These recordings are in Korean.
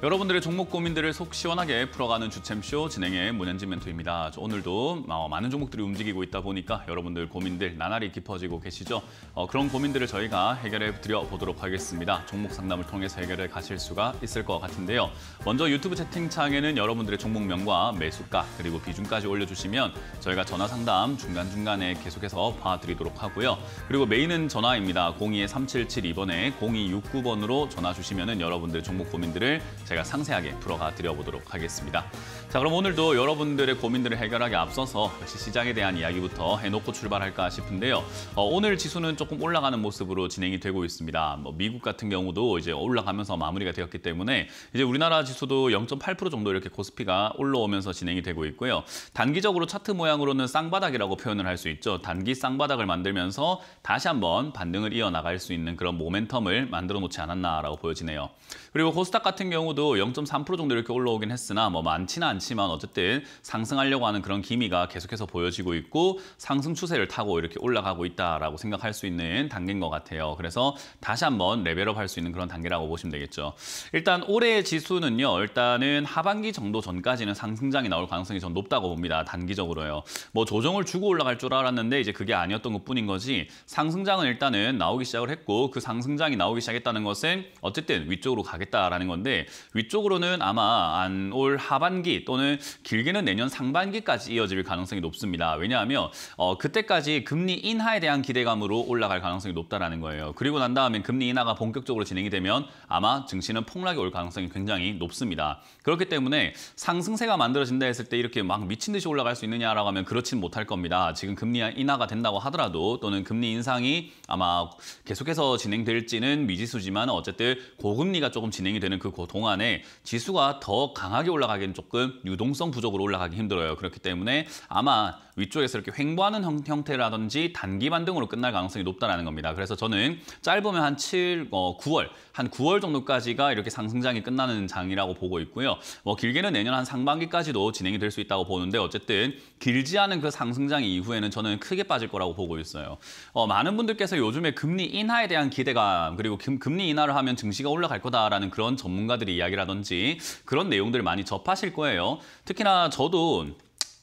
여러분들의 종목 고민들을 속 시원하게 풀어가는 주챔쇼 진행의 문현진 멘토입니다. 오늘도 어, 많은 종목들이 움직이고 있다 보니까 여러분들 고민들 나날이 깊어지고 계시죠? 어, 그런 고민들을 저희가 해결해 드려 보도록 하겠습니다. 종목 상담을 통해서 해결해 가실 수가 있을 것 같은데요. 먼저 유튜브 채팅창에는 여러분들의 종목명과 매수가 그리고 비중까지 올려주시면 저희가 전화 상담 중간중간에 계속해서 봐드리도록 하고요. 그리고 메인은 전화입니다. 02-3772번에 0269번으로 전화 주시면 여러분들 종목 고민들을 제가 상세하게 풀어가 드려보도록 하겠습니다. 자, 그럼 오늘도 여러분들의 고민들을 해결하기 앞서서 시장에 대한 이야기부터 해놓고 출발할까 싶은데요. 어, 오늘 지수는 조금 올라가는 모습으로 진행이 되고 있습니다. 뭐 미국 같은 경우도 이제 올라가면서 마무리가 되었기 때문에 이제 우리나라 지수도 0.8% 정도 이렇게 코스피가 올라오면서 진행이 되고 있고요. 단기적으로 차트 모양으로는 쌍바닥이라고 표현을 할 수 있죠. 단기 쌍바닥을 만들면서 다시 한번 반등을 이어나갈 수 있는 그런 모멘텀을 만들어 놓지 않았나라고 보여지네요. 그리고 코스닥 같은 경우도 0.3% 정도 이렇게 올라오긴 했으나 뭐 많지는 않지만 어쨌든 상승하려고 하는 그런 기미가 계속해서 보여지고 있고 상승 추세를 타고 이렇게 올라가고 있다라고 생각할 수 있는 단계인 것 같아요. 그래서 다시 한번 레벨업 할 수 있는 그런 단계라고 보시면 되겠죠. 일단 올해의 지수는요. 일단은 하반기 정도 전까지는 상승장이 나올 가능성이 좀 높다고 봅니다. 단기적으로요. 뭐 조정을 주고 올라갈 줄 알았는데 이제 그게 아니었던 것뿐인 거지 상승장은 일단은 나오기 시작을 했고 그 상승장이 나오기 시작했다는 것은 어쨌든 위쪽으로 가 가겠다라는 건데 위쪽으로는 아마 안 올 하반기 또는 길게는 내년 상반기까지 이어질 가능성이 높습니다. 왜냐하면 어, 그때까지 금리 인하에 대한 기대감으로 올라갈 가능성이 높다라는 거예요. 그리고 난 다음에 금리 인하가 본격적으로 진행이 되면 아마 증시는 폭락이 올 가능성이 굉장히 높습니다. 그렇기 때문에 상승세가 만들어진다 했을 때 이렇게 막 미친 듯이 올라갈 수 있느냐라고 하면 그렇진 못할 겁니다. 지금 금리 인하가 된다고 하더라도 또는 금리 인상이 아마 계속해서 진행될지는 미지수지만 어쨌든 고금리가 조금 조금 진행이 되는 그 동안에 지수가 더 강하게 올라가기는 조금 유동성 부족으로 올라가기 힘들어요. 그렇기 때문에 아마 위쪽에서 이렇게 횡보하는 형, 태라든지 단기 반등으로 끝날 가능성이 높다는 겁니다. 그래서 저는 짧으면 한 7, 어, 9월, 한 9월 정도까지가 이렇게 상승장이 끝나는 장이라고 보고 있고요. 뭐 길게는 내년 한 상반기까지도 진행이 될 수 있다고 보는데 어쨌든 길지 않은 그 상승장 이후에는 저는 크게 빠질 거라고 보고 있어요. 어, 많은 분들께서 요즘에 금리 인하에 대한 기대감 그리고 금, 금리 인하를 하면 증시가 올라갈 거다라는 있다라는 그런 전문가들의 이야기라든지 그런 내용들을 많이 접하실 거예요. 특히나 저도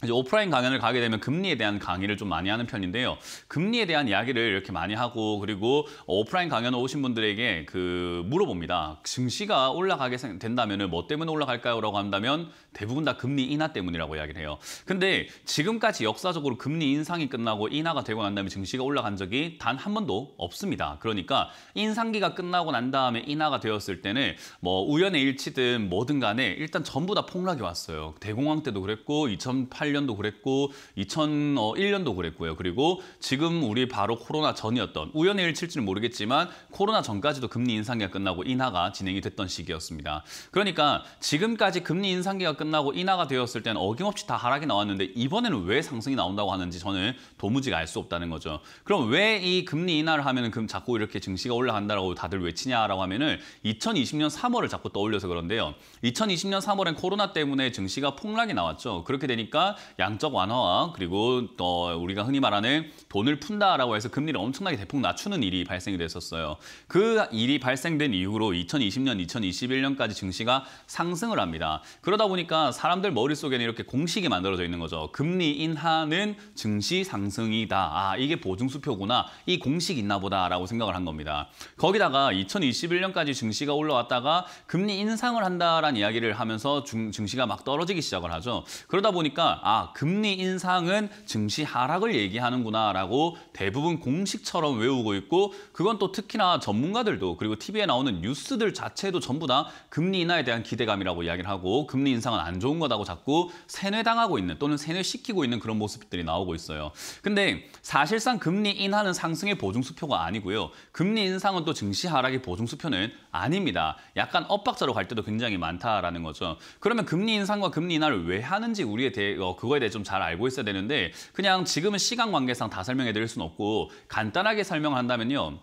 이제 오프라인 강연을 가게 되면 금리에 대한 강의를 좀 많이 하는 편인데요. 금리에 대한 이야기를 이렇게 많이 하고 그리고 오프라인 강연 오신 분들에게 그 물어봅니다. 증시가 올라가게 된다면 뭐 때문에 올라갈까요? 라고 한다면 대부분 다 금리 인하 때문이라고 이야기를 해요. 근데 지금까지 역사적으로 금리 인상이 끝나고 인하가 되고 난 다음에 증시가 올라간 적이 단 한 번도 없습니다. 그러니까 인상기가 끝나고 난 다음에 인하가 되었을 때는 뭐 우연의 일치든 뭐든 간에 일단 전부 다 폭락이 왔어요. 대공황 때도 그랬고 2008 2008년도 그랬고 2001년도 그랬고요. 그리고 지금 우리 바로 코로나 전이었던 우연의 일치일지는 모르겠지만 코로나 전까지도 금리 인상기가 끝나고 인하가 진행이 됐던 시기였습니다. 그러니까 지금까지 금리 인상기가 끝나고 인하가 되었을 때는 어김없이 다 하락이 나왔는데 이번에는 왜 상승이 나온다고 하는지 저는 도무지알 수 없다는 거죠. 그럼 왜 이 금리 인하를 하면은 금 자꾸 이렇게 증시가 올라간다고 다들 외치냐라고 하면은 2020년 3월을 자꾸 떠올려서 그런데요. 2020년 3월엔 코로나 때문에 증시가 폭락이 나왔죠. 그렇게 되니까 양적 완화와 그리고 또 우리가 흔히 말하는 돈을 푼다라고 해서 금리를 엄청나게 대폭 낮추는 일이 발생이 됐었어요. 그 일이 발생된 이후로 2020년, 2021년까지 증시가 상승을 합니다. 그러다 보니까 사람들 머릿속에는 이렇게 공식이 만들어져 있는 거죠. 금리 인하는 증시 상승이다. 아, 이게 보증수표구나. 이 공식 있나 보다라고 생각을 한 겁니다. 거기다가 2021년까지 증시가 올라왔다가 금리 인상을 한다라는 이야기를 하면서 증시가 막 떨어지기 시작을 하죠. 그러다 보니까 아 금리 인상은 증시 하락을 얘기하는구나라고 대부분 공식처럼 외우고 있고 그건 또 특히나 전문가들도 그리고 TV에 나오는 뉴스들 자체도 전부 다 금리 인하에 대한 기대감이라고 이야기를 하고 금리 인상은 안 좋은 거다고 자꾸 세뇌당하고 있는 또는 세뇌시키고 있는 그런 모습들이 나오고 있어요. 근데 사실상 금리 인하는 상승의 보증수표가 아니고요. 금리 인상은 또 증시 하락의 보증수표는 아닙니다. 약간 엇박자로 갈 때도 굉장히 많다라는 거죠. 그러면 금리 인상과 금리 인하를 왜 하는지 우리에 대해 어, 그거에 대해 좀 잘 알고 있어야 되는데 그냥 지금은 시간 관계상 다 설명해 드릴 수는 없고 간단하게 설명 한다면요.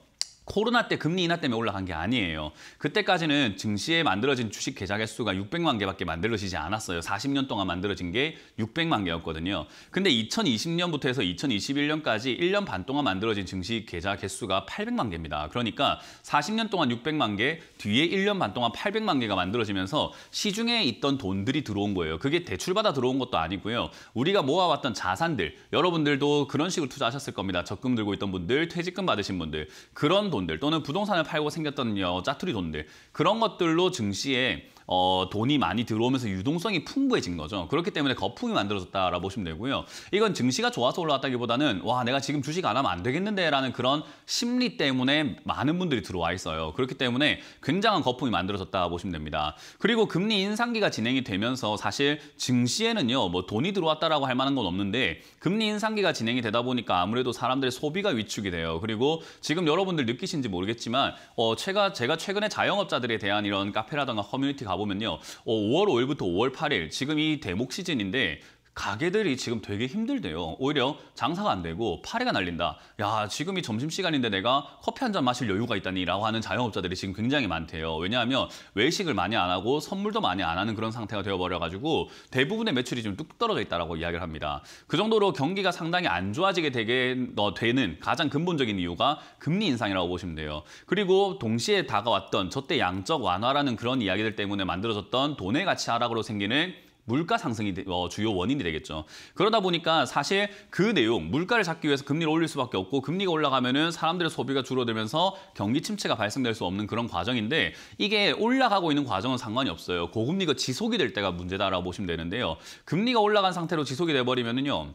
코로나 때 금리 인하 때문에 올라간 게 아니에요. 그때까지는 증시에 만들어진 주식 계좌 개수가 600만 개밖에 만들어지지 않았어요. 40년 동안 만들어진 게 600만 개였거든요. 근데 2020년부터 해서 2021년까지 1년 반 동안 만들어진 증시 계좌 개수가 800만 개입니다. 그러니까 40년 동안 600만 개, 뒤에 1년 반 동안 800만 개가 만들어지면서 시중에 있던 돈들이 들어온 거예요. 그게 대출받아 들어온 것도 아니고요. 우리가 모아왔던 자산들, 여러분들도 그런 식으로 투자하셨을 겁니다. 적금 들고 있던 분들, 퇴직금 받으신 분들, 그런 돈 돈들 또는 부동산을 팔고 생겼던 요 짜투리 돈들 그런 것들로 증시에 어, 돈이 많이 들어오면서 유동성이 풍부해진 거죠. 그렇기 때문에 거품이 만들어졌다라고 보시면 되고요. 이건 증시가 좋아서 올라왔다기보다는 와 내가 지금 주식 안 하면 안 되겠는데라는 그런 심리 때문에 많은 분들이 들어와 있어요. 그렇기 때문에 굉장한 거품이 만들어졌다 보시면 됩니다. 그리고 금리 인상기가 진행이 되면서 사실 증시에는요 뭐 돈이 들어왔다라고 할 만한 건 없는데 금리 인상기가 진행이 되다 보니까 아무래도 사람들의 소비가 위축이 돼요. 그리고 지금 여러분들 느끼신지 모르겠지만 어, 제가 제가 최근에 자영업자들에 대한 이런 카페라던가 커뮤니티 가보 보면요. 5월 어, 5일부터 5월 8일 지금 이 대목 시즌인데 가게들이 지금 되게 힘들대요. 오히려 장사가 안 되고 파리가 날린다. 야, 지금이 점심시간인데 내가 커피 한잔 마실 여유가 있다니 라고 하는 자영업자들이 지금 굉장히 많대요. 왜냐하면 외식을 많이 안 하고 선물도 많이 안 하는 그런 상태가 되어버려가지고 대부분의 매출이 좀 뚝뚝 떨어져 있다라고 이야기를 합니다. 그 정도로 경기가 상당히 안 좋아지게 되게, 어, 되는 가장 근본적인 이유가 금리 인상이라고 보시면 돼요. 그리고 동시에 다가왔던 저때 양적 완화라는 그런 이야기들 때문에 만들어졌던 돈의 가치 하락으로 생기는 물가 상승이 어, 주요 원인이 되겠죠. 그러다 보니까 사실 그 내용, 물가를 잡기 위해서 금리를 올릴 수밖에 없고 금리가 올라가면은 사람들의 소비가 줄어들면서 경기 침체가 발생될 수 없는 그런 과정인데 이게 올라가고 있는 과정은 상관이 없어요. 고금리가 그 지속이 될 때가 문제다라고 보시면 되는데요. 금리가 올라간 상태로 지속이 돼버리면은요.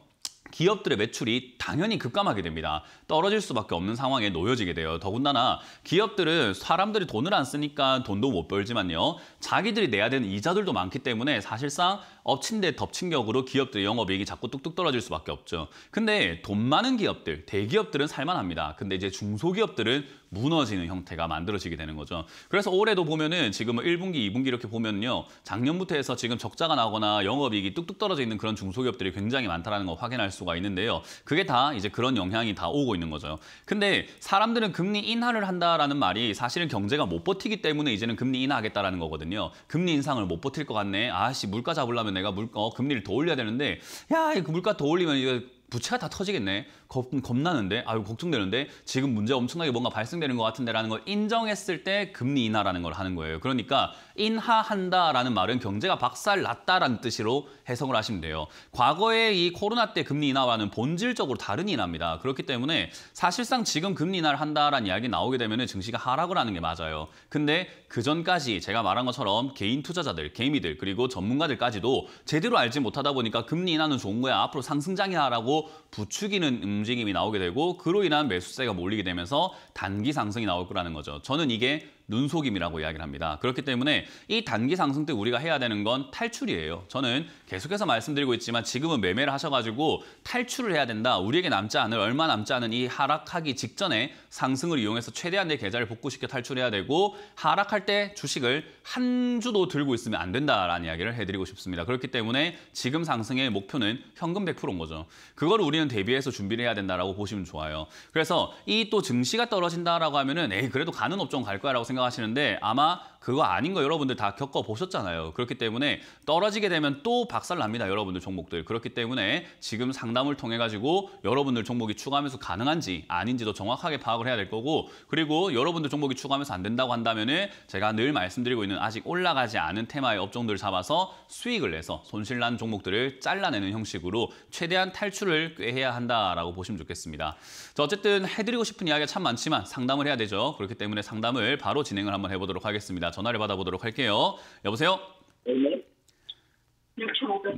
기업들의 매출이 당연히 급감하게 됩니다. 떨어질 수밖에 없는 상황에 놓여지게 돼요. 더군다나 기업들은 사람들이 돈을 안 쓰니까 돈도 못 벌지만요. 자기들이 내야 되는 이자들도 많기 때문에 사실상 엎친 데 덮친 격으로 기업들의 영업이익이 자꾸 뚝뚝 떨어질 수밖에 없죠. 근데 돈 많은 기업들, 대기업들은 살만합니다. 근데 이제 중소기업들은 무너지는 형태가 만들어지게 되는 거죠. 그래서 올해도 보면은 지금 1분기, 2분기 이렇게 보면요. 작년부터 해서 지금 적자가 나거나 영업이익이 뚝뚝 떨어져 있는 그런 중소기업들이 굉장히 많다는 걸 확인할 수가 있는데요. 그게 다 이제 그런 영향이 다 오고 있는 거죠. 근데 사람들은 금리 인하를 한다라는 말이 사실은 경제가 못 버티기 때문에 이제는 금리 인하하겠다라는 거거든요. 금리 인상을 못 버틸 것 같네. 아씨, 물가 잡으려면 내가 물, 어, 금리를 더 올려야 되는데 야, 이 물가 더 올리면 이거 부채가 다 터지겠네. 겁, 겁나는데 아유 걱정되는데 지금 문제 엄청나게 뭔가 발생되는 것 같은데라는 걸 인정했을 때 금리 인하라는 걸 하는 거예요. 그러니까 인하한다라는 말은 경제가 박살났다라는 뜻으로 해석을 하시면 돼요. 과거에 이 코로나 때 금리 인하와는 본질적으로 다른 인하입니다. 그렇기 때문에 사실상 지금 금리 인하를 한다라는 이야기 나오게 되면 증시가 하락을 하는 게 맞아요. 근데 그 전까지 제가 말한 것처럼 개인 투자자들, 개미들 그리고 전문가들까지도 제대로 알지 못하다 보니까 금리 인하는 좋은 거야 앞으로 상승장이야라고 부추기는 음, 움직임이 나오게 되고 그로 인한 매수세가 몰리게 되면서 단기 상승이 나올 거라는 거죠. 저는 이게 눈속임이라고 이야기를 합니다. 그렇기 때문에 이 단기 상승 때 우리가 해야 되는 건 탈출이에요. 저는 계속해서 말씀드리고 있지만 지금은 매매를 하셔가지고 탈출을 해야 된다. 우리에게 남지 않을 얼마 남지 않은 이 하락하기 직전에 상승을 이용해서 최대한 내 계좌를 복구시켜 탈출해야 되고 하락할 때 주식을 한 주도 들고 있으면 안 된다라는 이야기를 해드리고 싶습니다. 그렇기 때문에 지금 상승의 목표는 현금 100%인 거죠. 그걸 우리는 대비해서 준비를 해야 된다라고 보시면 좋아요. 그래서 이 또 증시가 떨어진다라고 하면은 에이 그래도 가는 업종 갈 거야라고 생각. 생각하시는데 아마 그거 아닌 거 여러분들 다 겪어보셨잖아요. 그렇기 때문에 떨어지게 되면 또 박살납니다. 여러분들 종목들. 그렇기 때문에 지금 상담을 통해가지고 여러분들 종목이 추가하면서 가능한지 아닌지도 정확하게 파악을 해야 될 거고 그리고 여러분들 종목이 추가하면서 안 된다고 한다면 은 제가 늘 말씀드리고 있는 아직 올라가지 않은 테마의 업종들을 잡아서 수익을 내서 손실난 종목들을 잘라내는 형식으로 최대한 탈출을 꾀해야 한다라고 보시면 좋겠습니다. 자, 어쨌든 해드리고 싶은 이야기가 참 많지만 상담을 해야 되죠. 그렇기 때문에 상담을 바로 진행을 한번 해보도록 하겠습니다. 전화를 받아보도록 할게요. 여보세요? 네.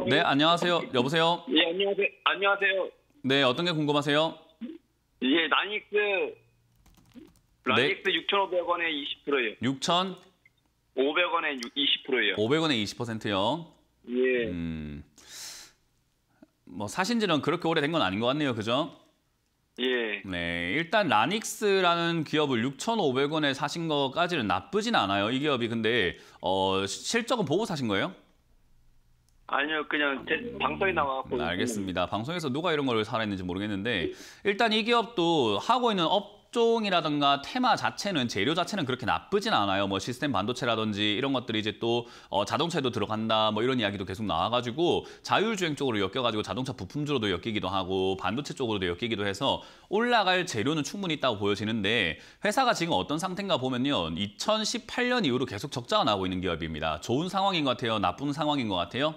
네. 안녕하세요. 여보세요? 예, 안녕하세요. 안녕하세요. 네, 어떤 게 궁금하세요? 예, 라닉스 라닉스 6,500원에 20%예요. 6천 500원에 20%예요. 500원에 20%요. 예. 음, 뭐 사신지는 그렇게 오래된 건 아닌 것 같네요, 그죠? 예. 네, 일단 라닉스라는 기업을 6,500원에 사신 것까지는 나쁘진 않아요. 이 기업이 근데 어, 실적은 보고 사신 거예요? 아니요, 그냥 제 방송에 나와갖고. 알겠습니다. 방송에서 누가 이런 걸 사라 했는지 모르겠는데 일단 이 기업도 하고 있는 업 업종이라든가 테마 자체는 재료 자체는 그렇게 나쁘진 않아요. 뭐 시스템 반도체라든지 이런 것들이 이제 또 어, 자동차에도 들어간다 뭐 이런 이야기도 계속 나와가지고 자율주행 쪽으로 엮여가지고 자동차 부품주로도 엮이기도 하고 반도체 쪽으로도 엮이기도 해서 올라갈 재료는 충분히 있다고 보여지는데 회사가 지금 어떤 상태인가 보면요. 2018년 이후로 계속 적자가 나오고 있는 기업입니다. 좋은 상황인 것 같아요? 나쁜 상황인 것 같아요?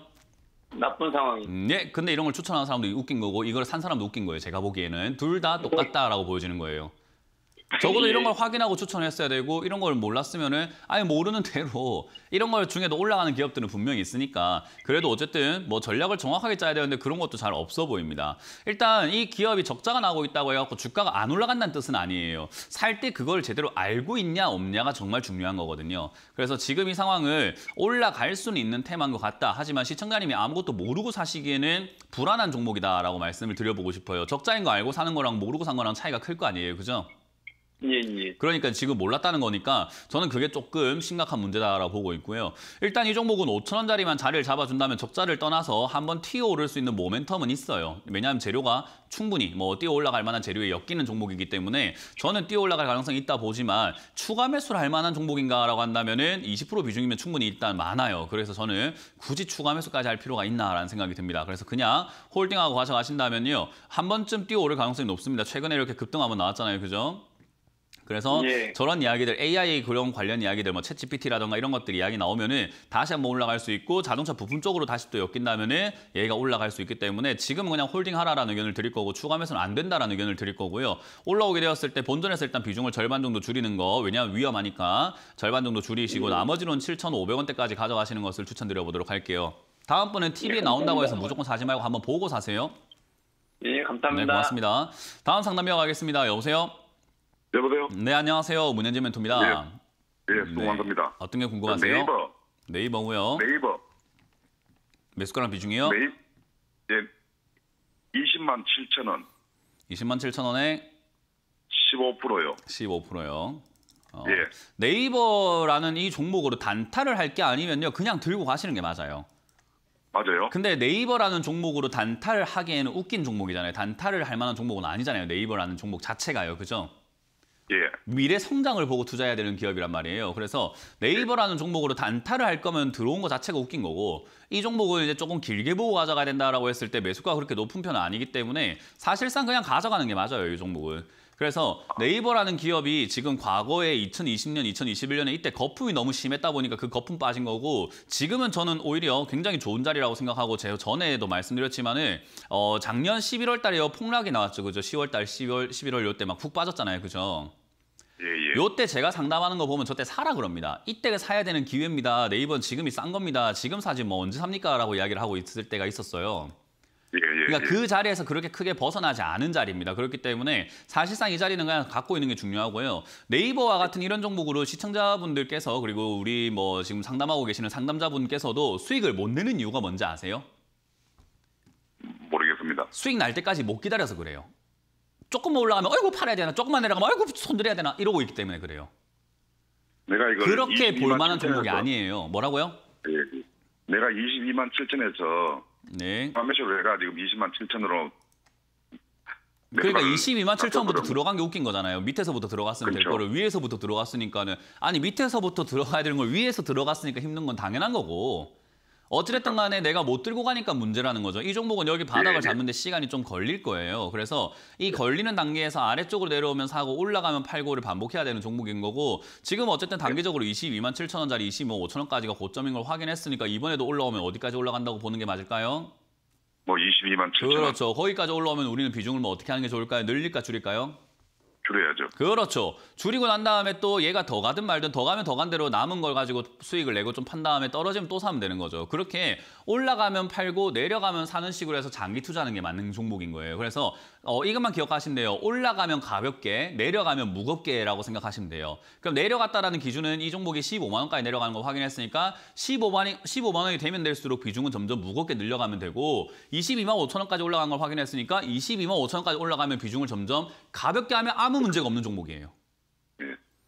나쁜 상황이. 음, 예, 근데 이런 걸 추천하는 사람도 웃긴 거고 이걸 산 사람도 웃긴 거예요. 제가 보기에는 둘 다 똑같다라고 보여지는 거예요. 적어도 이런 걸 확인하고 추천했어야 되고 이런 걸 몰랐으면은 아예 모르는 대로 이런 걸 중에도 올라가는 기업들은 분명히 있으니까 그래도 어쨌든 뭐 전략을 정확하게 짜야 되는데 그런 것도 잘 없어 보입니다. 일단 이 기업이 적자가 나고 있다고 해갖고 주가가 안 올라간다는 뜻은 아니에요. 살 때 그걸 제대로 알고 있냐 없냐가 정말 중요한 거거든요. 그래서 지금 이 상황을 올라갈 수는 있는 테마인 것 같다. 하지만 시청자님이 아무것도 모르고 사시기에는 불안한 종목이다라고 말씀을 드려보고 싶어요. 적자인 거 알고 사는 거랑 모르고 산 거랑 차이가 클 거 아니에요, 그죠? 예, 예. 그러니까 지금 몰랐다는 거니까 저는 그게 조금 심각한 문제다라고 보고 있고요. 일단 이 종목은 5천 원짜리만 자리를 잡아준다면 적자를 떠나서 한번 튀어 오를 수 있는 모멘텀은 있어요. 왜냐하면 재료가 충분히 뭐 뛰어 올라갈 만한 재료에 엮이는 종목이기 때문에 저는 뛰어 올라갈 가능성이 있다 보지만 추가 매수를 할 만한 종목인가라고 한다면은 20% 비중이면 충분히 일단 많아요. 그래서 저는 굳이 추가 매수까지 할 필요가 있나라는 생각이 듭니다. 그래서 그냥 홀딩하고 가져가신다면요. 한 번쯤 뛰어 오를 가능성이 높습니다. 최근에 이렇게 급등 한번 나왔잖아요. 그죠? 그래서 예. 저런 이야기들 AI 그런 관련 이야기들 뭐 챗GPT라던가 이런 것들 이야기 나오면은 다시 한번 올라갈 수 있고 자동차 부품 쪽으로 다시 또 엮인다면은 얘가 올라갈 수 있기 때문에 지금은 그냥 홀딩 하라라는 의견을 드릴 거고 추가하면서는 안 된다라는 의견을 드릴 거고요. 올라오게 되었을 때 본전에서 일단 비중을 절반 정도 줄이는 거 왜냐하면 위험하니까 절반 정도 줄이시고 음. 나머지는 7,500원대까지 가져가시는 것을 추천드려 보도록 할게요. 다음번엔 TV에 예, 나온다고 해서 무조건 사지 말고 한번 보고 사세요. 예, 감사합니다. 네, 고맙습니다. 다음 상담이어 가겠습니다. 여보세요? 여보세요? 네, 안녕하세요. 문현진 멘토입니다. 예, 예수고하니다 네. 어떤 게 궁금하세요? 네이버. 네이버고요. 네이버. 매수가랑 비중이요? 네이, 예, 20만 7천 원. 20만 7천 원에 15%요. 15%요. 어, 예. 네이버라는 이 종목으로 단타를 할 게 아니면요. 그냥 들고 가시는 게 맞아요. 맞아요. 근데 네이버라는 종목으로 단타를 하기에는 웃긴 종목이잖아요. 단타를 할 만한 종목은 아니잖아요. 네이버라는 종목 자체가요. 그죠? 예. 미래 성장을 보고 투자해야 되는 기업이란 말이에요. 그래서 네이버라는 종목으로 단타를 할 거면 들어온 거 자체가 웃긴 거고 이 종목을 이제 조금 길게 보고 가져가야 된다라고 했을 때 매수가 그렇게 높은 편은 아니기 때문에 사실상 그냥 가져가는 게 맞아요. 이 종목은. 그래서 네이버라는 기업이 지금 과거에 2020년, 2021년에 이때 거품이 너무 심했다 보니까 그 거품 빠진 거고 지금은 저는 오히려 굉장히 좋은 자리라고 생각하고 제가 전에도 말씀드렸지만 은 어, 작년 11월 달에요 폭락이 나왔죠. 그죠? 10월 달, 12월, 11월 요때 막 푹 빠졌잖아요. 그죠? 예, 예. 요때 제가 상담하는 거 보면 저때 사라 그럽니다. 이때 사야 되는 기회입니다. 네이버는 지금이 싼 겁니다. 지금 사지 뭐 언제 삽니까? 라고 이야기를 하고 있을 때가 있었어요. 예, 예, 그러니까 예. 그 자리에서 그렇게 크게 벗어나지 않은 자리입니다. 그렇기 때문에 사실상 이 자리는 그냥 갖고 있는 게 중요하고요. 네이버와 같은 이런 종목으로 시청자분들께서 그리고 우리 뭐 지금 상담하고 계시는 상담자분께서도 수익을 못 내는 이유가 뭔지 아세요? 모르겠습니다. 수익 날 때까지 못 기다려서 그래요. 조금만 올라가면 아이고 팔아야 되나 조금만 내려가면 아이고 손들어야 되나 이러고 있기 때문에 그래요. 내가 이거 그렇게 볼 만한 종목이 아니에요. 뭐라고요? 예. 내가 22만 7천에서 네. 판매출 외가 지금 20만 7천으로 그러니까 22만 7천부터 들어간 게 웃긴 거잖아요. 밑에서부터 들어갔으면 그렇죠. 될 거를 위에서부터 들어갔으니까는 아니 밑에서부터 들어가야 되는 걸 위에서 들어갔으니까 힘든 건 당연한 거고 어찌됐든 간에 내가 못 들고 가니까 문제라는 거죠. 이 종목은 여기 바닥을 네, 네. 잡는데 시간이 좀 걸릴 거예요. 그래서 이 네. 걸리는 단계에서 아래쪽으로 내려오면 사고 올라가면 팔고를 반복해야 되는 종목인 거고 지금 어쨌든 단기적으로 22만 7천 원짜리 25만 5천 원까지가 고점인 걸 확인했으니까 이번에도 올라오면 어디까지 올라간다고 보는 게 맞을까요? 뭐 22만 7천 원. 그렇죠. 거기까지 올라오면 우리는 비중을 뭐 어떻게 하는 게 좋을까요? 늘릴까 줄일까요? 줄여야죠. 그렇죠. 줄이고 난 다음에 또 얘가 더 가든 말든 더 가면 더 간 대로 남은 걸 가지고 수익을 내고 좀 판 다음에 떨어지면 또 사면 되는 거죠. 그렇게 올라가면 팔고 내려가면 사는 식으로 해서 장기 투자하는 게 맞는 종목인 거예요. 그래서 어, 이것만 기억하시면 돼요. 올라가면 가볍게, 내려가면 무겁게라고 생각하시면 돼요. 그럼 내려갔다라는 기준은 이 종목이 15만 원까지 내려가는 거 확인했으니까 15만이, 15만 원이 되면 될수록 비중은 점점 무겁게 늘려가면 되고 22만 5천 원까지 올라간 걸 확인했으니까 22만 5천 원까지 올라가면 비중을 점점 가볍게 하면 아무 아무 문제가 없는 종목이에요. 네.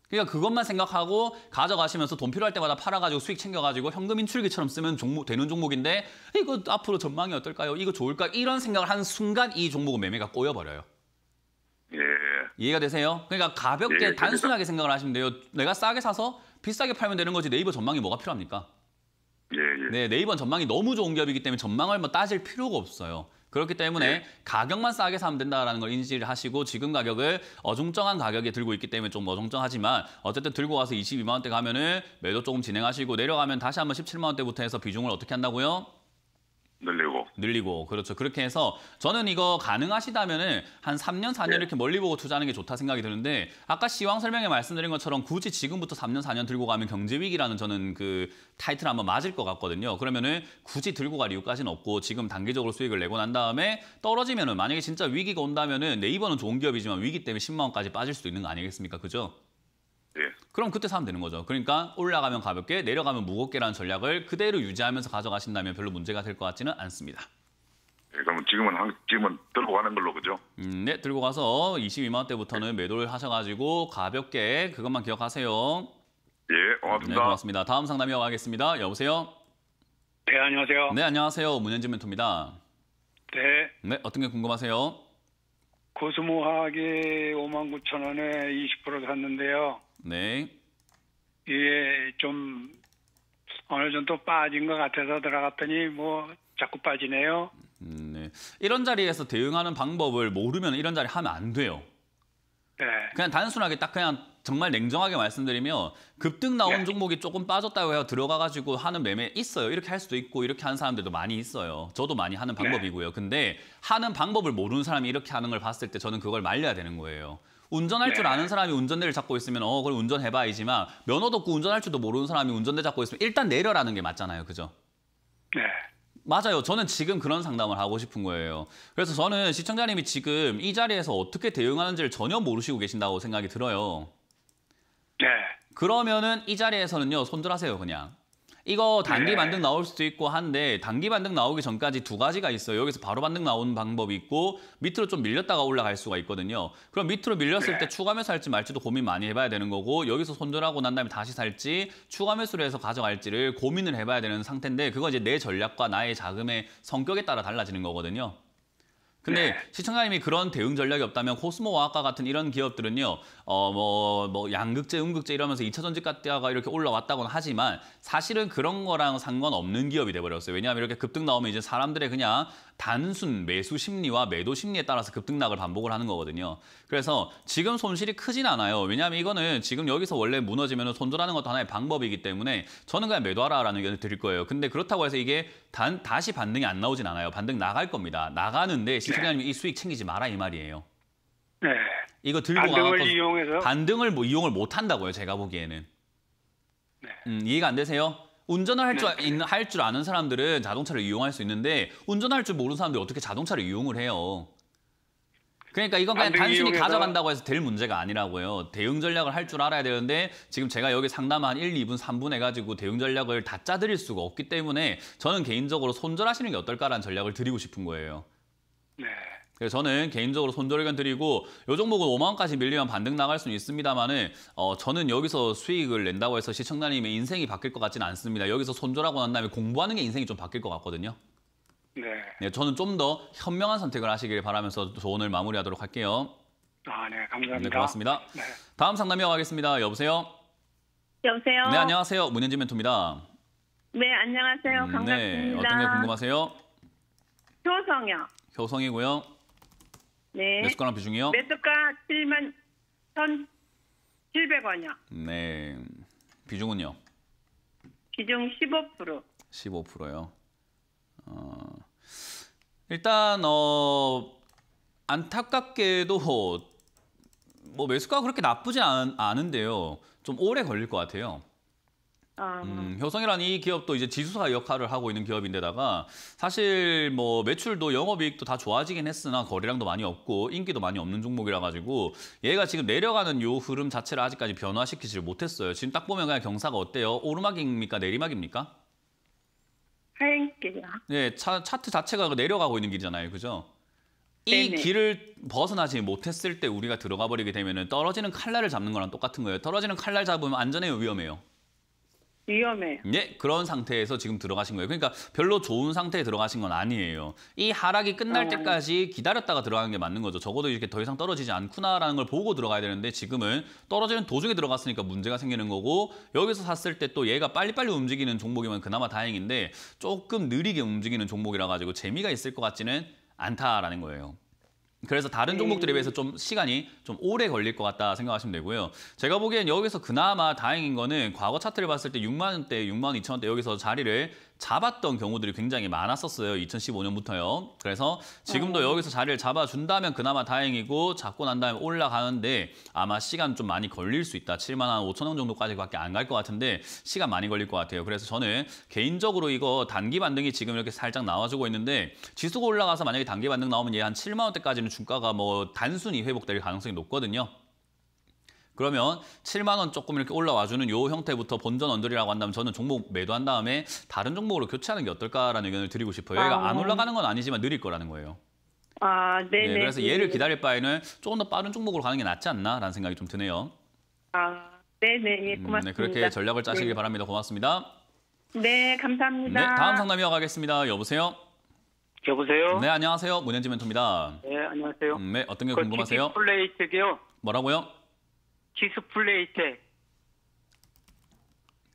그러니까 그것만 생각하고 가져가시면서 돈 필요할 때마다 팔아가지고 수익 챙겨가지고 현금 인출기처럼 쓰면 종목, 되는 종목인데 이거 앞으로 전망이 어떨까요? 이거 좋을까? 이런 생각을 하는 순간 이 종목은 매매가 꼬여버려요. 예. 이해가 되세요? 그러니까 가볍게 예, 단순하게 생각을 하시면 돼요. 내가 싸게 사서 비싸게 팔면 되는 거지 네이버 전망이 뭐가 필요합니까? 예, 네, 네이버 전망이 너무 좋은 기업이기 때문에 전망을 뭐 따질 필요가 없어요. 그렇기 때문에 예. 가격만 싸게 사면 된다라는 걸 인지를 하시고 지금 가격을 어중쩡한 가격에 들고 있기 때문에 좀 어중쩡하지만 어쨌든 들고 와서 22만 원대 가면은 매도 조금 진행하시고 내려가면 다시 한번 17만 원대부터 해서 비중을 어떻게 한다고요? 늘리고 늘리고 그렇죠. 그렇게 해서 저는 이거 가능하시다면은 한 3년, 4년 이렇게 멀리 보고 투자하는 게 좋다 생각이 드는데 아까 시황 설명에 말씀드린 것처럼 굳이 지금부터 3년, 4년 들고 가면 경제 위기라는 저는 그 타이틀 한번 맞을 것 같거든요. 그러면은 굳이 들고 갈 이유까지는 없고 지금 단기적으로 수익을 내고 난 다음에 떨어지면은 만약에 진짜 위기가 온다면은 네이버는 좋은 기업이지만 위기 때문에 10만 원까지 빠질 수도 있는 거 아니겠습니까? 그죠? 그럼 그때 사면 되는 거죠. 그러니까 올라가면 가볍게, 내려가면 무겁게라는 전략을 그대로 유지하면서 가져가신다면 별로 문제가 될 것 같지는 않습니다. 네, 그럼 지금은 한, 지금은 들고 가는 걸로 그죠? 음, 네, 들고 가서 22만 원대부터는 매도를 하셔가지고 가볍게 그것만 기억하세요. 예, 고맙습니다. 네, 고맙습니다. 다음 상담이 와가겠습니다. 여보세요. 네, 안녕하세요. 네, 안녕하세요. 문현진 멘토입니다. 네. 네, 어떤 게 궁금하세요? 고수모하게 5만 9천 원에 20% 샀는데요. 네. 예, 좀 어느 정도 빠진 것 같아서 들어갔더니 뭐 자꾸 빠지네요. 음, 네. 이런 자리에서 대응하는 방법을 모르면 이런 자리 하면 안 돼요. 네. 그냥 단순하게 딱 그냥 정말 냉정하게 말씀드리면 급등 나온 네. 종목이 조금 빠졌다고 해서 들어가가지고 하는 매매 있어요. 이렇게 할 수도 있고 이렇게 하는 사람들도 많이 있어요. 저도 많이 하는 네. 방법이고요. 근데 하는 방법을 모르는 사람이 이렇게 하는 걸 봤을 때 저는 그걸 말려야 되는 거예요. 운전할 네. 줄 예. 아는 사람이 운전대를 잡고 있으면 어 그래 운전해봐야지만 면허도 없고 운전할 줄도 모르는 사람이 운전대 잡고 있으면 일단 내려라는 게 맞잖아요, 그죠? 네. 맞아요. 저는 지금 그런 상담을 하고 싶은 거예요. 그래서 저는 시청자님이 지금 이 자리에서 어떻게 대응하는지를 전혀 모르시고 계신다고 생각이 들어요. 네. 그러면은 이 자리에서는요, 손들하세요, 그냥. 이거 단기 네. 반등 나올 수도 있고 한데 단기 반등 나오기 전까지 두 가지가 있어요. 여기서 바로 반등 나오는 방법이 있고 밑으로 좀 밀렸다가 올라갈 수가 있거든요. 그럼 밑으로 밀렸을 네. 때 추가 매수 할지 말지도 고민 많이 해봐야 되는 거고 여기서 손절하고 난 다음에 다시 살지 추가 매수를 해서 가져갈지를 고민을 해봐야 되는 상태인데 그거 이제 내 전략과 나의 자금의 성격에 따라 달라지는 거거든요. 근데 네. 시청자님이 그런 대응 전략이 없다면 코스모와 아까 같은 이런 기업들은요. 어 뭐뭐 뭐 양극재, 음극재 이러면서 2차 전지 가대가 이렇게 올라왔다고는 하지만 사실은 그런 거랑 상관없는 기업이 돼 버렸어요. 왜냐하면 이렇게 급등 나오면 이제 사람들의 그냥 단순 매수 심리와 매도 심리에 따라서 급등락을 반복을 하는 거거든요. 그래서 지금 손실이 크진 않아요. 왜냐하면 이거는 지금 여기서 원래 무너지면 손절하는 것도 하나의 방법이기 때문에 저는 그냥 매도하라라는 의견을 드릴 거예요. 근데 그렇다고 해서 이게 단, 다시 반등이 안 나오진 않아요. 반등 나갈 겁니다. 나가는데 투자하면 이 수익 챙기지 마라 이 말이에요. 네. 이거 들고 반등을 나갔 이용해서 반등을 뭐 이용을 못 한다고요. 제가 보기에는. 네. 음, 이해가 안 되세요? 운전을 할줄 네. 있는 할줄 아는 사람들은 자동차를 이용할 수 있는데 운전할 줄 모르는 사람들이 어떻게 자동차를 이용을 해요? 그러니까 이건 그냥 단순히 이용해서... 가져간다고 해서 될 문제가 아니라고요. 대응 전략을 할 줄 알아야 되는데 지금 제가 여기 상담 한 1, 2분, 3분 해가지고 대응 전략을 다 짜드릴 수가 없기 때문에 저는 개인적으로 손절하시는 게 어떨까라는 전략을 드리고 싶은 거예요. 네. 저는 개인적으로 손절의견 드리고 요 종목은 5만 원까지 밀리면 반등 나갈 수는 있습니다만은 어, 저는 여기서 수익을 낸다고 해서 시청자님의 인생이 바뀔 것 같지는 않습니다. 여기서 손절하고 난 다음에 공부하는 게 인생이 좀 바뀔 것 같거든요. 네. 네 저는 좀 더 현명한 선택을 하시길 바라면서 오을 마무리하도록 할게요. 아, 네, 감사합니다. 네, 고맙습니다. 네. 다음 상담 이어가겠습니다. 여보세요. 여보세요. 네, 안녕하세요. 문현지 멘토입니다. 네, 안녕하세요. 음, 네, 반갑습니다. 네, 어떤 게 궁금하세요? 효성이요. 효성이고요. 네. 몇 숟가락 비중이요? 몇 숟가락 7만 1,700원이요. 네. 비중은요? 비중 15%. 15%요. 어, 일단 어 안타깝게도 뭐 매수가 그렇게 나쁘진 않, 은데요좀 오래 걸릴 것 같아요. 아. 음, 효성이란 이 기업도 이제 지수사 역할을 하고 있는 기업인데다가 사실 뭐 매출도 영업이익도 다 좋아지긴 했으나 거래량도 많이 없고 인기도 많이 없는 종목이라 가지고 얘가 지금 내려가는 요 흐름 자체를 아직까지 변화시키지를 못했어요. 지금 딱 보면 그냥 경사가 어때요? 오르막입니까 내리막입니까? 하행길이요. 네, 차, 차트 자체가 그 내려가고 있는 길이잖아요, 그죠? 이 네네. 길을 벗어나지 못했을 때 우리가 들어가 버리게 되면 떨어지는 칼날을 잡는 거랑 똑같은 거예요. 떨어지는 칼날 잡으면 안전해요, 위험해요? 위험해요. 예, 그런 상태에서 지금 들어가신 거예요. 그러니까 별로 좋은 상태에 들어가신 건 아니에요. 이 하락이 끝날 어, 때까지 기다렸다가 들어가는 게 맞는 거죠. 적어도 이렇게 더 이상 떨어지지 않구나라는 걸 보고 들어가야 되는데 지금은 떨어지는 도중에 들어갔으니까 문제가 생기는 거고 여기서 샀을 때 또 얘가 빨리빨리 움직이는 종목이면 그나마 다행인데 조금 느리게 움직이는 종목이라 가지고 재미가 있을 것 같지는 않다라는 거예요. 그래서 다른 종목들에 네. 비해서 좀 시간이 좀 오래 걸릴 것 같다 생각하시면 되고요. 제가 보기엔 여기서 그나마 다행인 거는 과거 차트를 봤을 때 6만 원대, 6만 2천 원대 여기서 자리를 잡았던 경우들이 굉장히 많았었어요. 2015년부터요. 그래서 지금도 네. 여기서 자리를 잡아준다면 그나마 다행이고 잡고 난 다음에 올라가는데 아마 시간 좀 많이 걸릴 수 있다. 7만 한 5천 원 정도까지밖에 안 갈 것 같은데 시간 많이 걸릴 것 같아요. 그래서 저는 개인적으로 이거 단기 반등이 지금 이렇게 살짝 나와주고 있는데 지수가 올라가서 만약에 단기 반등 나오면 얘 한 7만 원대까지는 주가가 뭐 단순히 회복될 가능성이 높거든요. 그러면 7만 원 조금 이렇게 올라와주는 요 형태부터 본전 언저리라고 한다면 저는 종목 매도한 다음에 다른 종목으로 교체하는 게 어떨까라는 의견을 드리고 싶어요. 얘가 안 아. 올라가는 건 아니지만 느릴 거라는 거예요. 아, 네, 네네. 네, 그래서 얘를 기다릴 바에는 조금 더 빠른 종목으로 가는 게 낫지 않나라는 생각이 좀 드네요. 아, 네네. 예, 고맙습니다. 음, 네, 그렇게 전략을 짜시길 네. 바랍니다. 고맙습니다. 네, 감사합니다. 네, 다음 상담 이어가겠습니다. 여보세요? 여보세요? 네, 안녕하세요. 문현지 멘토입니다. 네, 안녕하세요. 음, 네, 어떤 게 궁금하세요? 플레이트요 뭐라고요? 디스플레이텍.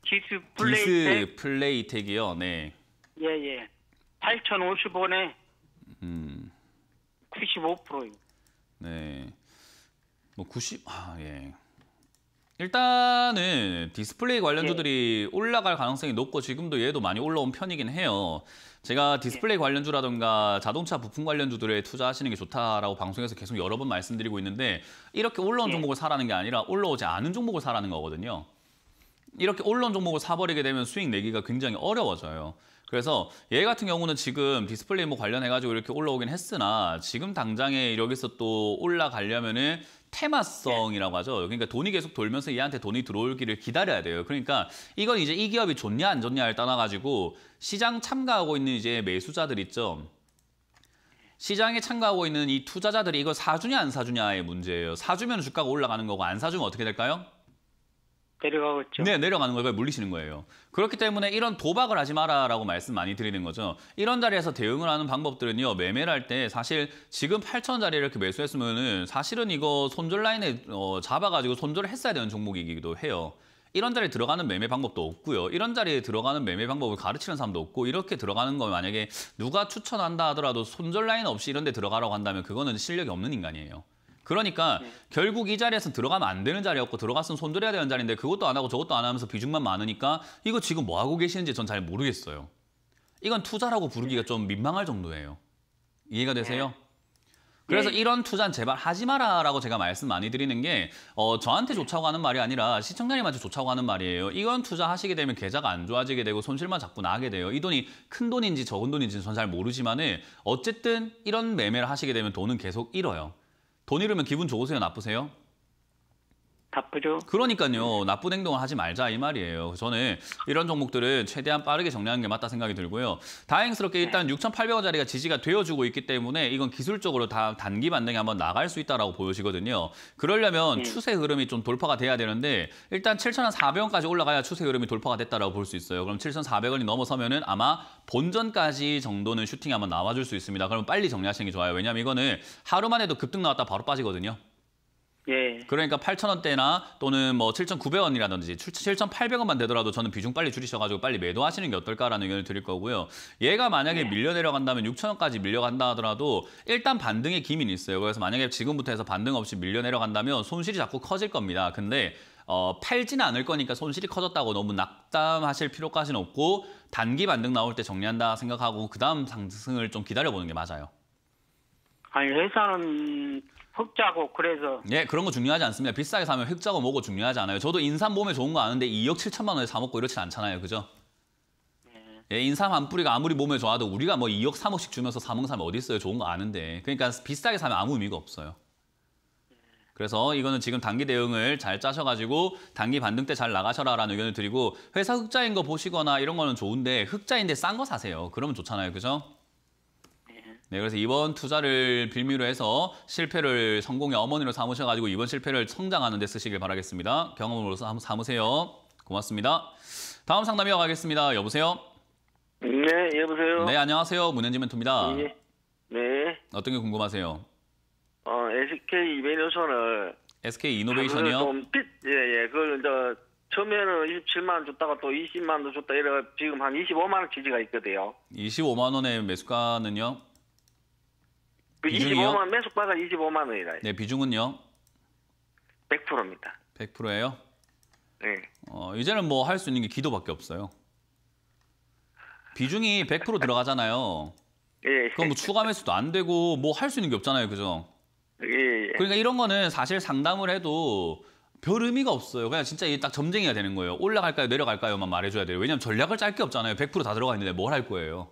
디스플레이텍. 디스플레이텍이요. 네. 예, 예. 8,050원에 음. 95%요. 네. 뭐 90, 아, 예. 일단은 디스플레이 관련주들이 예. 올라갈 가능성이 높고 지금도 얘도 많이 올라온 편이긴 해요. 제가 디스플레이 관련주라든가 자동차 부품 관련주들에 투자하시는 게 좋다라고 방송에서 계속 여러 번 말씀드리고 있는데 이렇게 올라온 예. 종목을 사라는 게 아니라 올라오지 않은 종목을 사라는 거거든요. 이렇게 올라온 종목을 사버리게 되면 수익 내기가 굉장히 어려워져요. 그래서 얘 같은 경우는 지금 디스플레이 뭐 관련해가지고 이렇게 올라오긴 했으나 지금 당장에 여기서 또 올라가려면은 테마성이라고 하죠. 그러니까 돈이 계속 돌면서 얘한테 돈이 들어올기를 기다려야 돼요. 그러니까 이건 이제 이 기업이 좋냐 안 좋냐를 떠나가지고 시장 참가하고 있는 이제 매수자들 있죠. 시장에 참가하고 있는 이 투자자들이 이거 사주냐 안 사주냐의 문제예요. 사주면 주가가 올라가는 거고 안 사주면 어떻게 될까요? 내려가고 있죠. 네, 내려가는 거예요. 물리시는 거예요. 그렇기 때문에 이런 도박을 하지 마라라고 말씀 많이 드리는 거죠. 이런 자리에서 대응을 하는 방법들은요. 매매를 할 때 사실 지금 8천 자리를 이렇게 매수했으면은 사실은 이거 손절 라인에 어, 잡아가지고 손절을 했어야 되는 종목이기도 해요. 이런 자리에 들어가는 매매 방법도 없고요. 이런 자리에 들어가는 매매 방법을 가르치는 사람도 없고 이렇게 들어가는 건 만약에 누가 추천한다 하더라도 손절 라인 없이 이런 데 들어가라고 한다면 그거는 실력이 없는 인간이에요. 그러니까 음. 결국 이 자리에서 들어가면 안 되는 자리였고 들어갔으면 손들어야 되는 자리인데 그것도 안 하고 저것도 안 하면서 비중만 많으니까 이거 지금 뭐 하고 계시는지 전 잘 모르겠어요. 이건 투자라고 부르기가 좀 민망할 정도예요. 이해가 되세요? 네. 그래서 네. 이런 투자는 제발 하지 마라라고 제가 말씀 많이 드리는 게 어, 저한테 좋다고 하는 말이 아니라 시청자님한테 좋다고 하는 말이에요. 이건 투자하시게 되면 계좌가 안 좋아지게 되고 손실만 자꾸 나게 돼요. 이 돈이 큰 돈인지 적은 돈인지는 전 잘 모르지만 은 어쨌든 이런 매매를 하시게 되면 돈은 계속 잃어요. 돈 잃으면 기분 좋으세요? 나쁘세요? 나쁘죠. 그러니까요. 나쁜 행동을 하지 말자 이 말이에요. 저는 이런 종목들은 최대한 빠르게 정리하는 게 맞다 생각이 들고요. 다행스럽게 네. 일단 네. 6,800원짜리가 지지가 되어주고 있기 때문에 이건 기술적으로 다 단기 반등에 한번 나갈 수 있다라고 보여지거든요. 그러려면 네. 추세 흐름이 좀 돌파가 돼야 되는데 일단 7,400원까지 올라가야 추세 흐름이 돌파가 됐다라고 볼 수 있어요. 그럼 7,400원이 넘어서면은 아마 본전까지 정도는 슈팅이 한번 나와줄 수 있습니다. 그러면 빨리 정리하시는 게 좋아요. 왜냐하면 이거는 하루만 해도 급등 나왔다 바로 빠지거든요. 예. 그러니까 8,000원대나 또는 뭐 7,900원이라든지 7,800원만 되더라도 저는 비중 빨리 줄이셔가지고 빨리 매도하시는 게 어떨까라는 의견을 드릴 거고요. 얘가 만약에 네. 밀려 내려간다면 6,000원까지 밀려간다 하더라도 일단 반등의 기미는 있어요. 그래서 만약에 지금부터 해서 반등 없이 밀려 내려간다면 손실이 자꾸 커질 겁니다. 근데 어, 팔지는 않을 거니까 손실이 커졌다고 너무 낙담하실 필요까지는 없고 단기 반등 나올 때 정리한다 생각하고 그 다음 상승을 좀 기다려보는 게 맞아요. 아니 회사는 흑자고 그래서 예 그런 거 중요하지 않습니다. 비싸게 사면 흑자고 뭐고 중요하지 않아요. 저도 인삼 몸에 좋은 거 아는데 2억 7천만 원에 사 먹고 이러진 않잖아요, 그죠? 네. 예, 인삼 한 뿌리가 아무리 몸에 좋아도 우리가 뭐 2억 3억씩 주면서 사 먹는 사람 어디 있어요? 좋은 거 아는데 그러니까 비싸게 사면 아무 의미가 없어요. 그래서 이거는 지금 단기 대응을 잘 짜셔가지고 단기 반등 때 잘 나가셔라라는 의견을 드리고 회사 흑자인 거 보시거나 이런 거는 좋은데 흑자인데 싼 거 사세요. 그러면 좋잖아요, 그죠? 네, 그래서 이번 투자를 빌미로 해서 실패를 성공의 어머니로 삼으셔가지고 이번 실패를 성장하는 데 쓰시길 바라겠습니다. 경험으로서 한번 삼으세요. 고맙습니다. 다음 상담이어 가겠습니다. 여보세요? 네, 여보세요? 네, 안녕하세요. 문현지 멘토입니다. 네. 예, 네. 어떤 게 궁금하세요? 어, SK 이베노션을 SK 이노베이션이요? 예, 예. 그걸 이제 처음에는 27만 원 줬다가 또 20만 원 줬다 이래 지금 한 25만 원 지지가 있거든요. 25만 원의 매수가는요? 그 비중이요? 25만 매수 받가 25만 원이라. 네, 비중은요? 100%입니다. 100%예요? 네. 어, 이제는 뭐 할 수 있는 게 기도밖에 없어요. 비중이 100% 들어가잖아요. 예. 예. 그럼 뭐 추가 매수도 안 되고 뭐 할 수 있는 게 없잖아요. 그죠? 예, 예, 예. 그러니까 이런 거는 사실 상담을 해도 별 의미가 없어요. 그냥 진짜 이딱 점쟁이가 되는 거예요. 올라갈까요, 내려갈까요만 말해줘야 돼요. 왜냐면 전략을 짤 게 없잖아요. 100%다 들어가 있는데 뭘 할 거예요.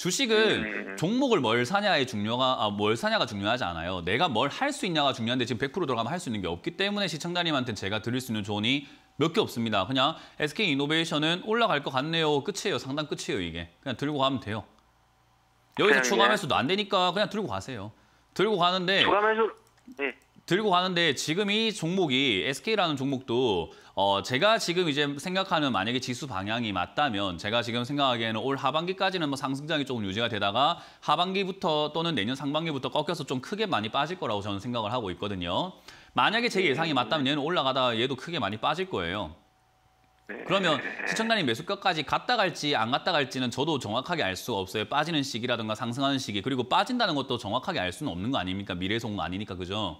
주식은 음, 음, 음, 종목을 뭘 사냐에 중요가 아, 뭘 사냐가 중요하지 않아요. 내가 뭘 할 수 있냐가 중요한데 지금 100% 들어가면 할 수 있는 게 없기 때문에 시청자님한테 제가 드릴 수 있는 조언이 몇 개 없습니다. 그냥 SK 이노베이션은 올라갈 것 같네요. 끝이에요. 상당 끝이에요, 이게. 그냥 들고 가면 돼요. 여기서 추가 매수도 안 되니까 그냥 들고 가세요. 들고 가는데 추가 매수 네. 들고 가는데 지금 이 종목이 SK라는 종목도 어 제가 지금 이제 생각하는 만약에 지수 방향이 맞다면 제가 지금 생각하기에는 올 하반기까지는 뭐 상승장이 조금 유지가 되다가 하반기부터 또는 내년 상반기부터 꺾여서 좀 크게 많이 빠질 거라고 저는 생각을 하고 있거든요. 만약에 제 네. 예상이 맞다면 얘는 올라가다 얘도 크게 많이 빠질 거예요. 네. 그러면 시청자님 매수가까지 갔다 갈지 안 갔다 갈지는 저도 정확하게 알 수가 없어요. 빠지는 시기라든가 상승하는 시기 그리고 빠진다는 것도 정확하게 알 수는 없는 거 아닙니까? 미래송 아니니까 그죠?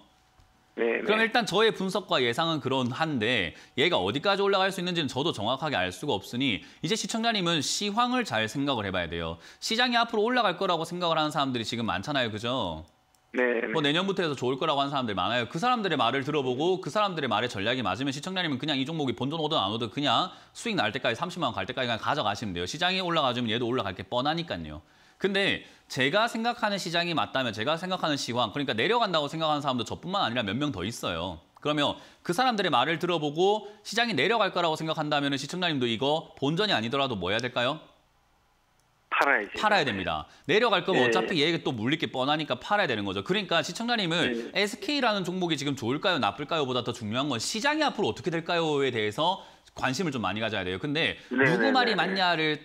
네, 네, 그럼 일단 저의 분석과 예상은 그런 한데 얘가 어디까지 올라갈 수 있는지는 저도 정확하게 알 수가 없으니 이제 시청자님은 시황을 잘 생각을 해봐야 돼요. 시장이 앞으로 올라갈 거라고 생각을 하는 사람들이 지금 많잖아요, 그죠? 네. 네. 뭐 내년부터 해서 좋을 거라고 하는 사람들 이 많아요. 그 사람들의 말을 들어보고 그 사람들의 말에 전략이 맞으면 시청자님은 그냥 이 종목이 본전 오든 안 오든 그냥 수익 날 때까지 30만 원 갈 때까지 그냥 가져가시면 돼요. 시장이 올라가주면 얘도 올라갈 게 뻔하니까요. 근데 제가 생각하는 시장이 맞다면 제가 생각하는 시황, 그러니까 내려간다고 생각하는 사람도 저뿐만 아니라 몇 명 더 있어요. 그러면 그 사람들의 말을 들어보고 시장이 내려갈 거라고 생각한다면 시청자님도 이거 본전이 아니더라도 뭐 해야 될까요? 팔아야지. 팔아야 됩니다. 내려갈 거면 예. 어차피 얘가 또 물릴 게 뻔하니까 팔아야 되는 거죠. 그러니까 시청자님은 예. SK라는 종목이 지금 좋을까요, 나쁠까요보다 더 중요한 건 시장이 앞으로 어떻게 될까요에 대해서 관심을 좀 많이 가져야 돼요. 근데 네네네. 누구 네, 말이 네, 네. 맞냐를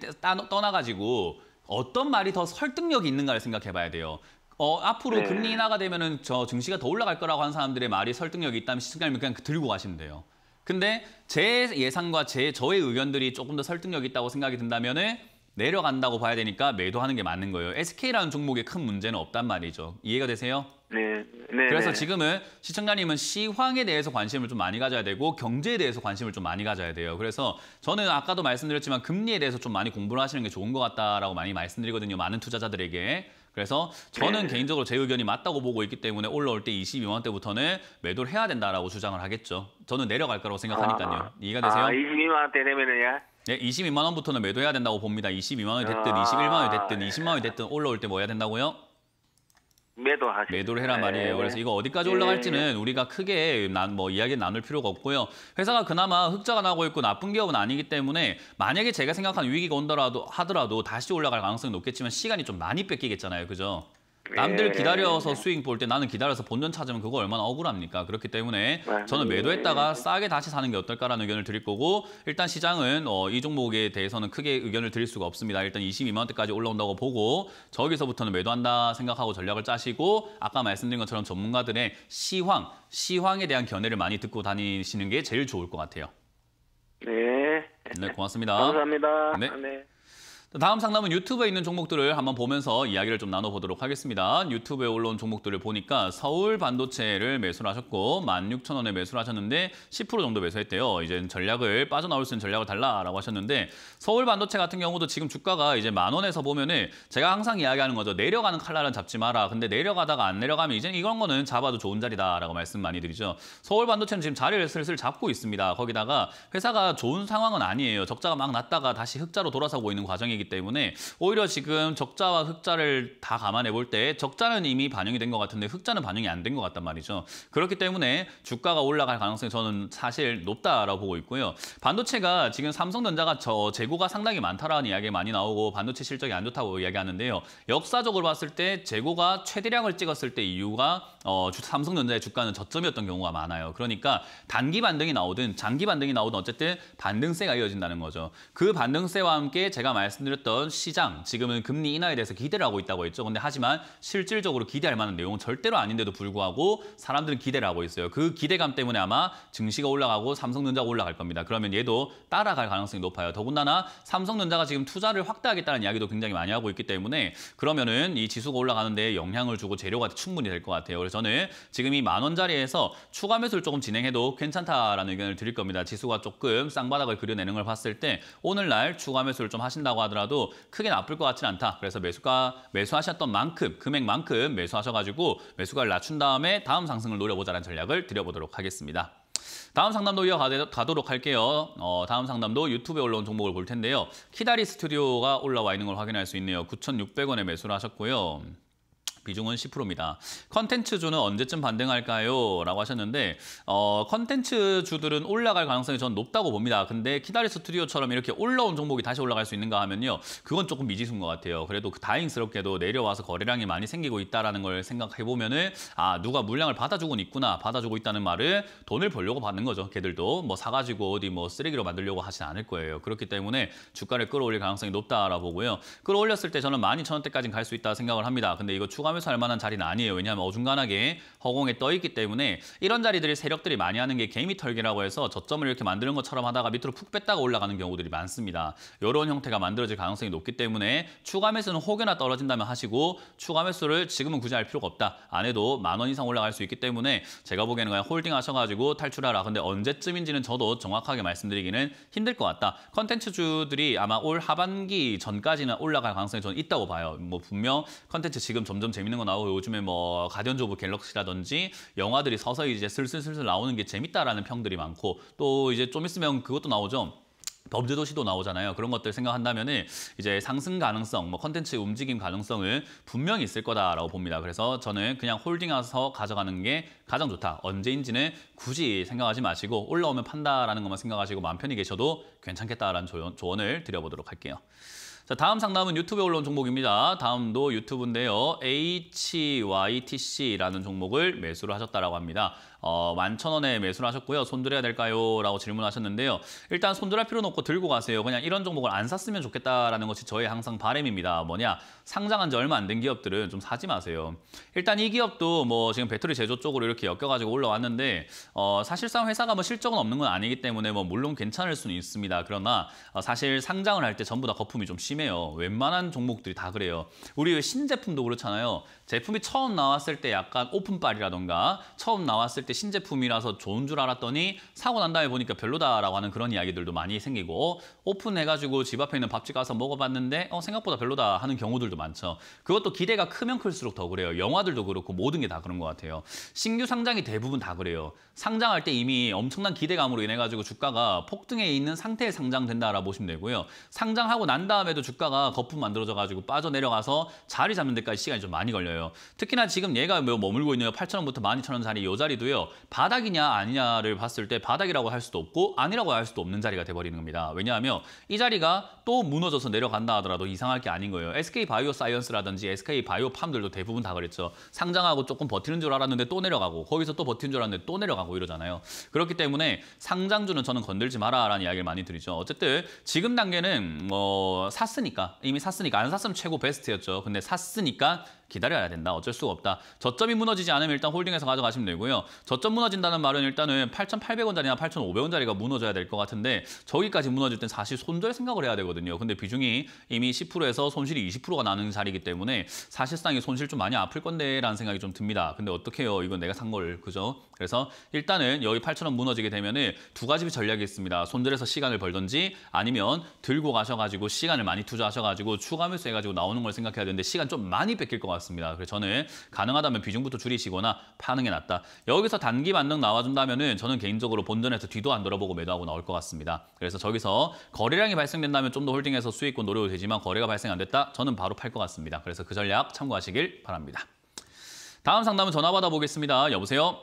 떠나가지고 어떤 말이 더 설득력이 있는가를 생각해봐야 돼요. 어, 앞으로 네. 금리 인하가 되면은 저 증시가 더 올라갈 거라고 하는 사람들의 말이 설득력이 있다면 시청자님 그냥 들고 가시면 돼요. 근데 제 예상과 제 저의 의견들이 조금 더 설득력이 있다고 생각이 든다면은 내려간다고 봐야 되니까 매도하는 게 맞는 거예요. SK라는 종목에 큰 문제는 없단 말이죠. 이해가 되세요? 네, 네. 네 그래서 지금은 시청자님은 시황에 대해서 관심을 좀 많이 가져야 되고 경제에 대해서 관심을 좀 많이 가져야 돼요. 그래서 저는 아까도 말씀드렸지만 금리에 대해서 좀 많이 공부를 하시는 게 좋은 것 같다라고 많이 말씀드리거든요. 많은 투자자들에게. 그래서 저는 네. 개인적으로 제 의견이 맞다고 보고 있기 때문에 올라올 때 22만 원대부터는 매도를 해야 된다라고 주장을 하겠죠. 저는 내려갈 거라고 생각하니까요. 아, 이해가 되세요? 아, 22만 원대 되면은요? 네, 22만 원부터는 매도해야 된다고 봅니다. 22만 원이 됐든 아, 21만 원이 됐든 20만 원이 됐든 올라올 때 뭐 해야 된다고요? 매도하시 매도를 해라 말이에요. 네. 그래서 네. 이거 어디까지 예, 올라갈지는 네. 우리가 크게 난 뭐 이야기 나눌 필요가 없고요. 회사가 그나마 흑자가 나고 있고 나쁜 기업은 아니기 때문에 만약에 제가 생각한 위기가 온더라도 하더라도 다시 올라갈 가능성이 높겠지만 시간이 좀 많이 뺏기겠잖아요. 그죠? 남들 예. 기다려서 스윙 볼 때 나는 기다려서 본전 찾으면 그거 얼마나 억울합니까? 그렇기 때문에 네. 저는 매도했다가 싸게 다시 사는 게 어떨까라는 의견을 드릴 거고 일단 시장은 어, 이 종목에 대해서는 크게 의견을 드릴 수가 없습니다. 일단 22만 원대까지 올라온다고 보고 저기서부터는 매도한다 생각하고 전략을 짜시고 아까 말씀드린 것처럼 전문가들의 시황, 시황에 대한 견해를 많이 듣고 다니시는 게 제일 좋을 것 같아요. 네. 네, 고맙습니다. 감사합니다. 네. 네. 다음 상담은 유튜브에 있는 종목들을 한번 보면서 이야기를 좀 나눠보도록 하겠습니다. 유튜브에 올라온 종목들을 보니까 서울 반도체를 매수를 하셨고 16,000원에 매수를 하셨는데 10% 정도 매수했대요. 이제 전략을 빠져나올 수 있는 전략을 달라라고 하셨는데 서울 반도체 같은 경우도 지금 주가가 이제 만 원에서 보면은 제가 항상 이야기하는 거죠. 내려가는 칼날은 잡지 마라. 근데 내려가다가 안 내려가면 이제 이런 거는 잡아도 좋은 자리다라고 말씀 많이 드리죠. 서울 반도체는 지금 자리를 슬슬 잡고 있습니다. 거기다가 회사가 좋은 상황은 아니에요. 적자가 막 났다가 다시 흑자로 돌아서고 있는 과정이기 부분이기 때문에 오히려 지금 적자와 흑자를 다 감안해 볼 때 적자는 이미 반영이 된 것 같은데 흑자는 반영이 안 된 것 같단 말이죠. 그렇기 때문에 주가가 올라갈 가능성이 저는 사실 높다라고 보고 있고요. 반도체가 지금 삼성전자가 저 재고가 상당히 많다라는 이야기 많이 나오고 반도체 실적이 안 좋다고 이야기하는데요. 역사적으로 봤을 때 재고가 최대량을 찍었을 때 이유가 어, 삼성전자의 주가는 저점이었던 경우가 많아요. 그러니까 단기 반등이 나오든 장기 반등이 나오든 어쨌든 반등세가 이어진다는 거죠. 그 반등세와 함께 제가 말씀드렸 말씀드렸던 시장, 지금은 금리 인하에 대해서 기대를 하고 있다고 했죠. 근데 하지만 실질적으로 기대할 만한 내용은 절대로 아닌데도 불구하고 사람들은 기대를 하고 있어요. 그 기대감 때문에 아마 증시가 올라가고 삼성전자가 올라갈 겁니다. 그러면 얘도 따라갈 가능성이 높아요. 더군다나 삼성전자가 지금 투자를 확대하겠다는 이야기도 굉장히 많이 하고 있기 때문에 그러면은 이 지수가 올라가는 데 영향을 주고 재료가 충분히 될 것 같아요. 그래서 저는 지금 이 만 원짜리에서 추가 매수를 조금 진행해도 괜찮다라는 의견을 드릴 겁니다. 지수가 조금 쌍바닥을 그려내는 걸 봤을 때 오늘날 추가 매수를 좀 하신다고 하더라도 하더라도 크게 나쁠 것 같지는 않다. 그래서 매수가 매수하셨던 만큼 금액만큼 매수하셔가지고 매수가를 낮춘 다음에 다음 상승을 노려보자는 전략을 드려보도록 하겠습니다. 다음 상담도 이어가도록 할게요. 어, 다음 상담도 유튜브에 올라온 종목을 볼 텐데요. 키다리 스튜디오가 올라와 있는 걸 확인할 수 있네요. 9,600원에 매수를 하셨고요. 비중은 10%입니다. 컨텐츠주는 언제쯤 반등할까요? 라고 하셨는데 어, 컨텐츠주들은 올라갈 가능성이 전 높다고 봅니다. 근데 키다리 스튜디오처럼 이렇게 올라온 종목이 다시 올라갈 수 있는가 하면요. 그건 조금 미지수인 것 같아요. 그래도 그 다행스럽게도 내려와서 거래량이 많이 생기고 있다는 걸 생각해보면 은아 누가 물량을 받아주고 있구나. 받아주고 있다는 말을 돈을 벌려고 받는 거죠. 걔들도 뭐 사가지고 어디 뭐 쓰레기로 만들려고 하진 않을 거예요. 그렇기 때문에 주가를 끌어올릴 가능성이 높다라고 보고요. 끌어올렸을 때 저는 1 2 0 0 0원대까지갈 수 있다 고 생각을 합니다. 근데 이거 추가 싸움에서 할 만한 자리는 아니에요. 왜냐하면 어중간하게 허공에 떠 있기 때문에 이런 자리들이 세력들이 많이 하는 게 개미 털기라고 해서 저점을 이렇게 만드는 것처럼 하다가 밑으로 푹 뺐다가 올라가는 경우들이 많습니다. 이런 형태가 만들어질 가능성이 높기 때문에 추가 매수는 혹여나 떨어진다면 하시고 추가 매수를 지금은 굳이 할 필요가 없다. 안 해도 만 원 이상 올라갈 수 있기 때문에 제가 보기에는 그냥 홀딩 하셔가지고 탈출하라. 근데 언제쯤인지는 저도 정확하게 말씀드리기는 힘들 것 같다. 컨텐츠주들이 아마 올 하반기 전까지는 올라갈 가능성이 저는 있다고 봐요. 뭐 분명 컨텐츠 지금 점점 재미 재밌는 거 나오고 요즘에 뭐 가디언즈 오브 갤럭시라든지 영화들이 서서히 이제 슬슬슬슬 나오는 게 재밌다라는 평들이 많고 또 이제 좀 있으면 그것도 나오죠. 범죄도시도 나오잖아요. 그런 것들 생각한다면 은 이제 상승 가능성, 뭐 컨텐츠 움직임 가능성은 분명히 있을 거다라고 봅니다. 그래서 저는 그냥 홀딩해서 가져가는 게 가장 좋다. 언제인지는 굳이 생각하지 마시고 올라오면 판다라는 것만 생각하시고 마음 편히 계셔도 괜찮겠다라는 조언을 드려보도록 할게요. 자, 다음 상담은 유튜브에 올라온 종목입니다. 다음도 유튜브인데요. HYTC라는 종목을 매수를 하셨다고 합니다. 어, 11,000원에 매수를 하셨고요. 손들어야 될까요? 라고 질문하셨는데요. 일단 손절할 필요는 없고 들고 가세요. 그냥 이런 종목을 안 샀으면 좋겠다라는 것이 저의 항상 바램입니다. 뭐냐? 상장한 지 얼마 안 된 기업들은 좀 사지 마세요. 일단 이 기업도 뭐 지금 배터리 제조 쪽으로 이렇게 엮여가지고 올라왔는데 어, 사실상 회사가 뭐 실적은 없는 건 아니기 때문에 뭐 물론 괜찮을 수는 있습니다. 그러나 어, 사실 상장을 할 때 전부 다 거품이 좀 심해요. 웬만한 종목들이 다 그래요. 우리 신제품도 그렇잖아요. 제품이 처음 나왔을 때 약간 오픈빨이라던가 처음 나왔을 때 신제품이라서 좋은 줄 알았더니 사고 난 다음에 보니까 별로다라고 하는 그런 이야기들도 많이 생기고 오픈해가지고 집 앞에 있는 밥집 가서 먹어봤는데 어, 생각보다 별로다 하는 경우들도 많죠. 그것도 기대가 크면 클수록 더 그래요. 영화들도 그렇고 모든 게 다 그런 것 같아요. 신규 상장이 대부분 다 그래요. 상장할 때 이미 엄청난 기대감으로 인해가지고 주가가 폭등해 있는 상태에 상장된다라고 보시면 되고요. 상장하고 난 다음에도 주가가 거품 만들어져가지고 빠져내려가서 자리 잡는 데까지 시간이 좀 많이 걸려요. 특히나 지금 얘가 뭐 머물고 있는 8,000원부터 12,000원 자리 이 자리도요. 바닥이냐 아니냐를 봤을 때 바닥이라고 할 수도 없고 아니라고 할 수도 없는 자리가 돼버리는 겁니다. 왜냐하면 이 자리가 또 무너져서 내려간다 하더라도 이상할 게 아닌 거예요. SK 바이오 사이언스라든지 SK 바이오 팜들도 대부분 다 그랬죠. 상장하고 조금 버티는 줄 알았는데 또 내려가고 거기서 또 버티는 줄 알았는데 또 내려가고 이러잖아요. 그렇기 때문에 상장주는 저는 건들지 마라라는 이야기를 많이 드리죠. 어쨌든 지금 단계는 뭐 샀으니까 이미 샀으니까 안 샀으면 최고 베스트였죠. 근데 샀으니까 기다려야 된다. 어쩔 수가 없다. 저점이 무너지지 않으면 일단 홀딩해서 가져가시면 되고요. 저점 무너진다는 말은 일단은 8,800원짜리나 8,500원짜리가 무너져야 될 것 같은데 저기까지 무너질 땐 사실 손절 생각을 해야 되거든요. 근데 비중이 이미 10%에서 손실이 20%가 나는 자리이기 때문에 사실상 이 손실 좀 많이 아플 건데 라는 생각이 좀 듭니다. 근데 어떡해요. 이건 내가 산 걸. 그죠? 그래서 일단은 여기 8,000원 무너지게 되면은 두 가지 전략이 있습니다. 손절해서 시간을 벌던지 아니면 들고 가셔가지고 시간을 많이 투자하셔가지고 추가 매수 해가지고 나오는 걸 생각해야 되는데 시간 좀 많이 뺏길 것 같아요. 같습니다. 그래서 저는 가능하다면 비중부터 줄이시거나 파는 게 낫다. 여기서 단기 반등 나와준다면 은 저는 개인적으로 본전에서 뒤도 안 돌아보고 매도하고 나올 것 같습니다. 그래서 저기서 거래량이 발생된다면 좀 더 홀딩해서 수익권 노려도 되지만 거래가 발생 안 됐다? 저는 바로 팔 것 같습니다. 그래서 그 전략 참고하시길 바랍니다. 다음 상담은 전화 받아보겠습니다. 여보세요?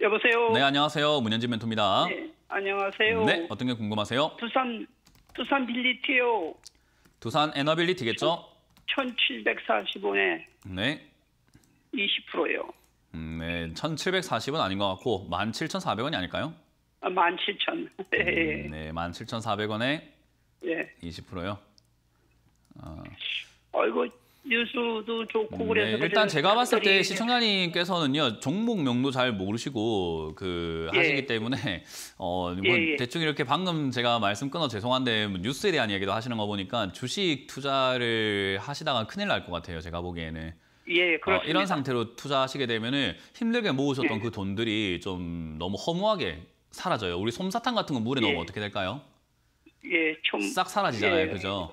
여보세요? 네, 안녕하세요. 문현진 멘토입니다. 네, 안녕하세요. 네, 어떤 게 궁금하세요? 두산, 두산 빌리티요. 두산 에너빌리티겠죠? 1740원에 네. 20%예요. 네, 1740원 아닌 것 같고 17,400원이 아닐까요? 아, 17,000. 음, 예, 예. 네, 네 17,400원에 예. 20%요. 아. 어. 어, 이거 뉴스도 좋고 음, 네. 그래서 네, 일단 제가 봤을 때 시청자님께서는요 종목 명도 잘 모르시고 그 예. 하시기 때문에 어뭐 예, 뭐 예. 대충 이렇게 방금 제가 말씀 끊어 죄송한데 뭐 뉴스에 대한 이야기도 하시는 거 보니까 주식 투자를 하시다가 큰일 날 것 같아요 제가 보기에는 예 어, 이런 상태로 투자하시게 되면 힘들게 모으셨던 예. 그 돈들이 좀 너무 허무하게 사라져요 우리 솜사탕 같은 거 물에 예. 넣으면 어떻게 될까요? 예좀싹 사라지잖아요 예. 그죠?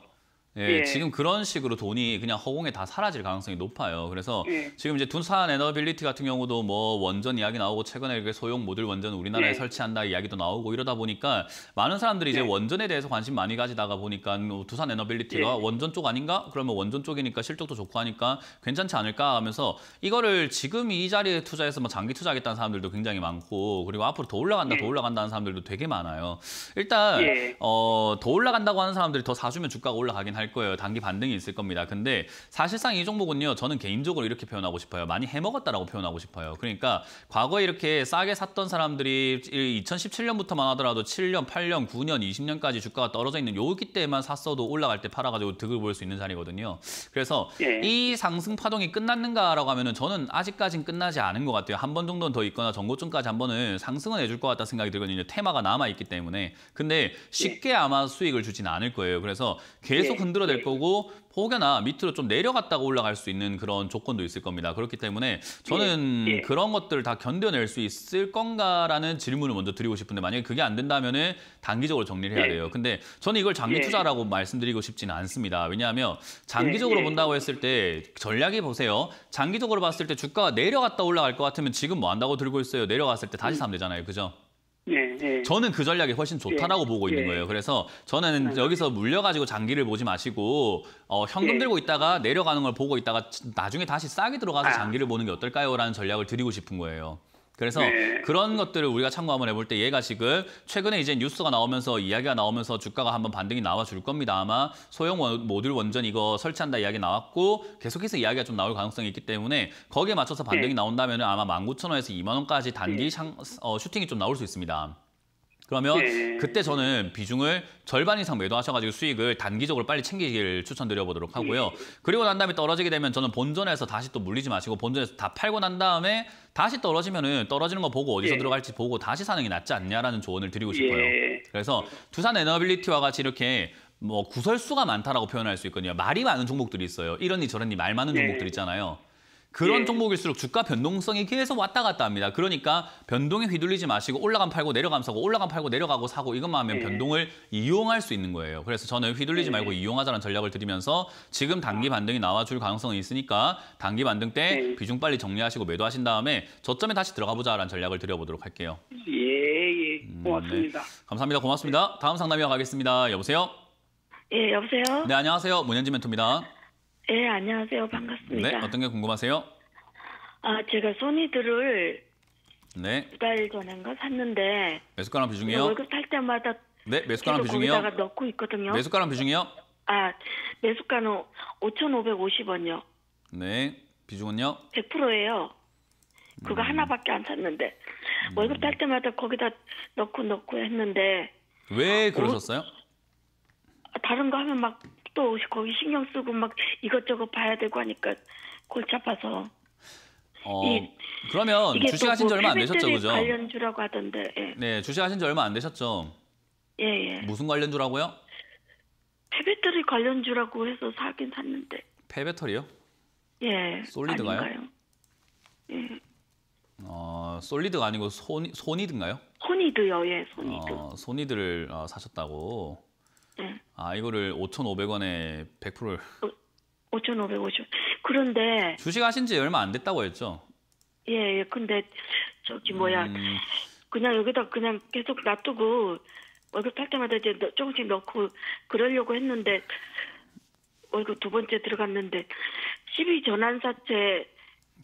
예, 예, 지금 그런 식으로 돈이 그냥 허공에 다 사라질 가능성이 높아요. 그래서 예. 지금 이제 둔산 에너빌리티 같은 경우도 뭐 원전 이야기 나오고 최근에 그 소형 모듈 원전 우리나라에 예. 설치한다 이야기도 나오고 이러다 보니까 많은 사람들이 이제 예. 원전에 대해서 관심 많이 가지다가 보니까 어, 두산 에너빌리티가 예. 원전 쪽 아닌가? 그러면 원전 쪽이니까 실적도 좋고 하니까 괜찮지 않을까 하면서 이거를 지금 이 자리에 투자해서 뭐 장기 투자하겠다는 사람들도 굉장히 많고 그리고 앞으로 더 올라간다 예. 더 올라간다는 사람들도 되게 많아요. 일단 어, 더 올라간다고 하는 사람들이 더 사주면 주가가 올라가긴 할날 거예요. 단기 반등이 있을 겁니다. 근데 사실상 이 종목은요. 저는 개인적으로 이렇게 표현하고 싶어요. 많이 해먹었다라고 표현하고 싶어요. 그러니까 과거에 이렇게 싸게 샀던 사람들이 2017년부터만 하더라도 7년, 8년, 9년, 20년까지 주가가 떨어져 있는 요기 때만 샀어도 올라갈 때 팔아가지고 득을 볼 수 있는 자리거든요. 그래서 예. 이 상승 파동이 끝났는가라고 하면은 저는 아직까진 끝나지 않은 것 같아요. 한 번 정도는 더 있거나 전고점까지 한 번은 상승은 해줄 것 같다 생각이 들거든요. 테마가 남아 있기 때문에. 근데 쉽게 예. 아마 수익을 주진 않을 거예요. 그래서 계속 예. 만들어낼 네. 거고 혹여나 밑으로 좀 내려갔다가 올라갈 수 있는 그런 조건도 있을 겁니다. 그렇기 때문에 저는 예, 예. 그런 것들을 다 견뎌낼 수 있을 건가라는 질문을 먼저 드리고 싶은데 만약에 그게 안 된다면 은 단기적으로 정리를 해야 네. 돼요. 근데 저는 이걸 장기 예. 투자라고 말씀드리고 싶지는 않습니다. 왜냐하면 장기적으로 예, 예. 본다고 했을 때 전략이 보세요. 장기적으로 봤을 때 주가가 내려갔다 올라갈 것 같으면 지금 뭐 한다고 들고 있어요. 내려갔을 때 다시 음. 사면 되잖아요. 그죠? 예, 예. 저는 그 전략이 훨씬 좋다라고 네, 보고 있는 거예요. 그래서 저는 음. 여기서 물려가지고 장기를 보지 마시고 어, 현금 들고 있다가 내려가는 걸 보고 있다가 나중에 다시 싸게 들어가서 아. 장기를 보는 게 어떨까요? 라는 전략을 드리고 싶은 거예요. 그래서 네. 그런 것들을 우리가 참고 한번 해볼 때 얘가 지금 최근에 이제 뉴스가 나오면서 이야기가 나오면서 주가가 한번 반등이 나와 줄 겁니다. 아마 소형 모듈 원전 이거 설치한다 이야기 나왔고 계속해서 이야기가 좀 나올 가능성이 있기 때문에 거기에 맞춰서 반등이 네. 나온다면 아마 1 9 0 0 0 원에서 2만 원까지 단기 네. 상, 어, 슈팅이 좀 나올 수 있습니다. 그러면 예, 예, 예. 그때 저는 비중을 절반 이상 매도하셔가지고 수익을 단기적으로 빨리 챙기길 추천드려보도록 예, 하고요. 예. 그리고 난 다음에 떨어지게 되면 저는 본전에서 다시 또 물리지 마시고 본전에서 다 팔고 난 다음에 다시 떨어지면은 떨어지는 거 보고 어디서 예. 들어갈지 보고 다시 사는 게 낫지 않냐라는 조언을 드리고 싶어요. 그래서 두산 에너빌리티와 같이 이렇게 뭐 구설수가 많다라고 표현할 수 있거든요. 말이 많은 종목들이 있어요. 이런니 저런니 말 많은 종목들 있잖아요. 그런 예. 종목일수록 주가 변동성이 계속 왔다 갔다 합니다. 그러니까 변동에 휘둘리지 마시고 올라간 팔고 내려감 사고 올라간 팔고 내려가고 사고 이것만 하면 예. 변동을 이용할 수 있는 거예요. 그래서 저는 휘둘리지 예. 말고 예. 이용하자는 전략을 드리면서 지금 단기 반등이 나와줄 가능성이 있으니까 단기 반등 때 예. 비중 빨리 정리하시고 매도하신 다음에 저점에 다시 들어가 보자라는 전략을 드려보도록 할게요. 예, 예. 음, 고맙습니다. 음, 네. 감사합니다. 고맙습니다. 다음 상담이어 가겠습니다. 여보세요? 예, 여보세요? 네, 안녕하세요. 문현지 멘토입니다. 네, 안녕하세요. 반갑습니다. 네, 어떤 게 궁금하세요? 아, 제가 소니들을 네. 두달 전인가 샀는데 매수가랑 비중이요? 월급 탈 때마다 네, 매수가랑 비중이요? 거기다가 넣고 있거든요. 매수가랑 비중이요? 아, 매수가는 5,550원요. 이 네, 비중은요? 100%예요. 그거 음. 하나밖에 안 샀는데 음. 월급 탈 음. 때마다 거기다 넣고 넣고 했는데 왜 어, 그러셨어요? 어, 다른 거 하면 막또 거기 신경 쓰고 막 이것저것 봐야 되고 하니까 골치 아파서. 어, 이, 그러면 주식하신 지뭐 얼마 안 되셨죠, 그죠? 관련주라고 하던데. 예. 네, 주식하신 지 얼마 안 되셨죠? 예, 예. 무슨 관련주라고요? 폐배터리 관련주라고 해서 사긴 샀는데. 폐배터리요? 예. 솔리드가요? 예. 어, 솔리드가 아니고 소니, 소니드인가요? 소니드요, 예, 소니드. 어, 소니드를 어, 사셨다고. 네. 아 이거를 5,500원에 100%를 5,550. 그런데 주식하신 지 얼마 안 됐다고 했죠? 예, 예. 근데 저기 뭐야 음... 그냥 여기다 그냥 계속 놔두고 월급 탈 때마다 이제 조금씩 넣고 그러려고 했는데 월급 두 번째 들어갔는데 12 전환사채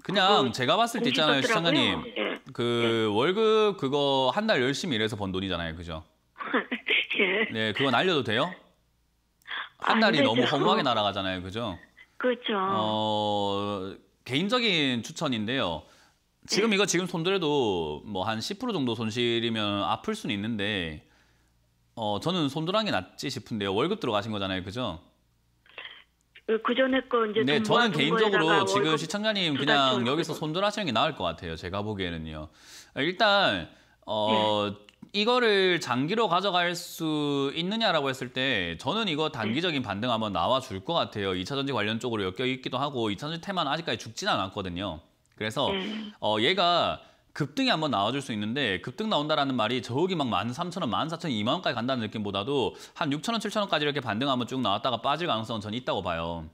그냥 제가 봤을 때 있잖아요, 시장님. 예. 그 예. 월급 그거 한 달 열심히 일해서 번 돈이잖아요, 그죠? 예. 네, 그건 알려도 돼요? 한 달이 너무 허무하게 날아가잖아요. 그죠? 그렇죠. 어, 개인적인 추천인데요. 지금 네. 이거 지금 손절해도 뭐 한 10% 정도 손실이면 아플 수는 있는데 어, 저는 손절한 게 낫지 싶은데요. 월급 들어가신 거잖아요. 그죠? 그, 그 전에 거 이제 네, 저는 개인적으로 지금 시청자님 그냥 여기서 손절하시는 게 나을 것 같아요. 제가 보기에는요. 일단 어, 네. 이거를 장기로 가져갈 수 있느냐라고 했을 때 저는 이거 단기적인 반등 한번 나와줄 것 같아요. 2차 전지 관련 쪽으로 엮여 있기도 하고 이차 전지 테마는 아직까지 죽지는 않았거든요. 그래서 네. 어, 얘가 급등이 한번 나와줄 수 있는데 급등 나온다라는 말이 저기 막1 3 0 0 0원1 4 0 0 0원 이만 원까지 간다는 느낌보다도 한6 0 0 0원7 0 0 0 원까지 이렇게 반등 한번 쭉 나왔다가 빠질 가능성은 전 있다고 봐요.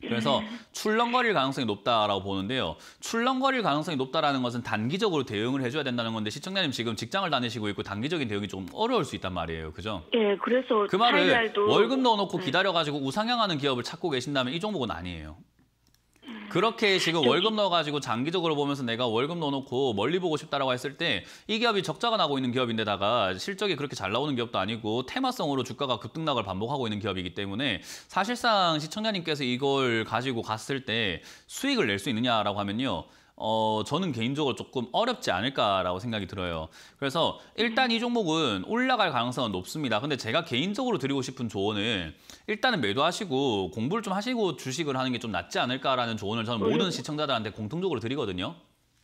그래서 출렁거릴 가능성이 높다라고 보는데요. 출렁거릴 가능성이 높다라는 것은 단기적으로 대응을 해줘야 된다는 건데 시청자님 지금 직장을 다니시고 있고 단기적인 대응이 좀 어려울 수 있단 말이에요. 그죠? 예, 그래서 그 말을 월급 넣어놓고 네. 기다려가지고 우상향하는 기업을 찾고 계신다면 이 종목은 아니에요. 그렇게 지금 네. 월급 넣어가지고 장기적으로 보면서 내가 월급 넣어놓고 멀리 보고 싶다라고 했을 때 이 기업이 적자가 나고 있는 기업인데다가 실적이 그렇게 잘 나오는 기업도 아니고 테마성으로 주가가 급등락을 반복하고 있는 기업이기 때문에 사실상 시청자님께서 이걸 가지고 갔을 때 수익을 낼 수 있느냐라고 하면요. 어, 저는 개인적으로 조금 어렵지 않을까라고 생각이 들어요. 그래서 일단 이 종목은 올라갈 가능성은 높습니다. 근데 제가 개인적으로 드리고 싶은 조언은 일단은 매도하시고 공부를 좀 하시고 주식을 하는 게 좀 낫지 않을까라는 조언을 저는 모든 시청자들한테 공통적으로 드리거든요.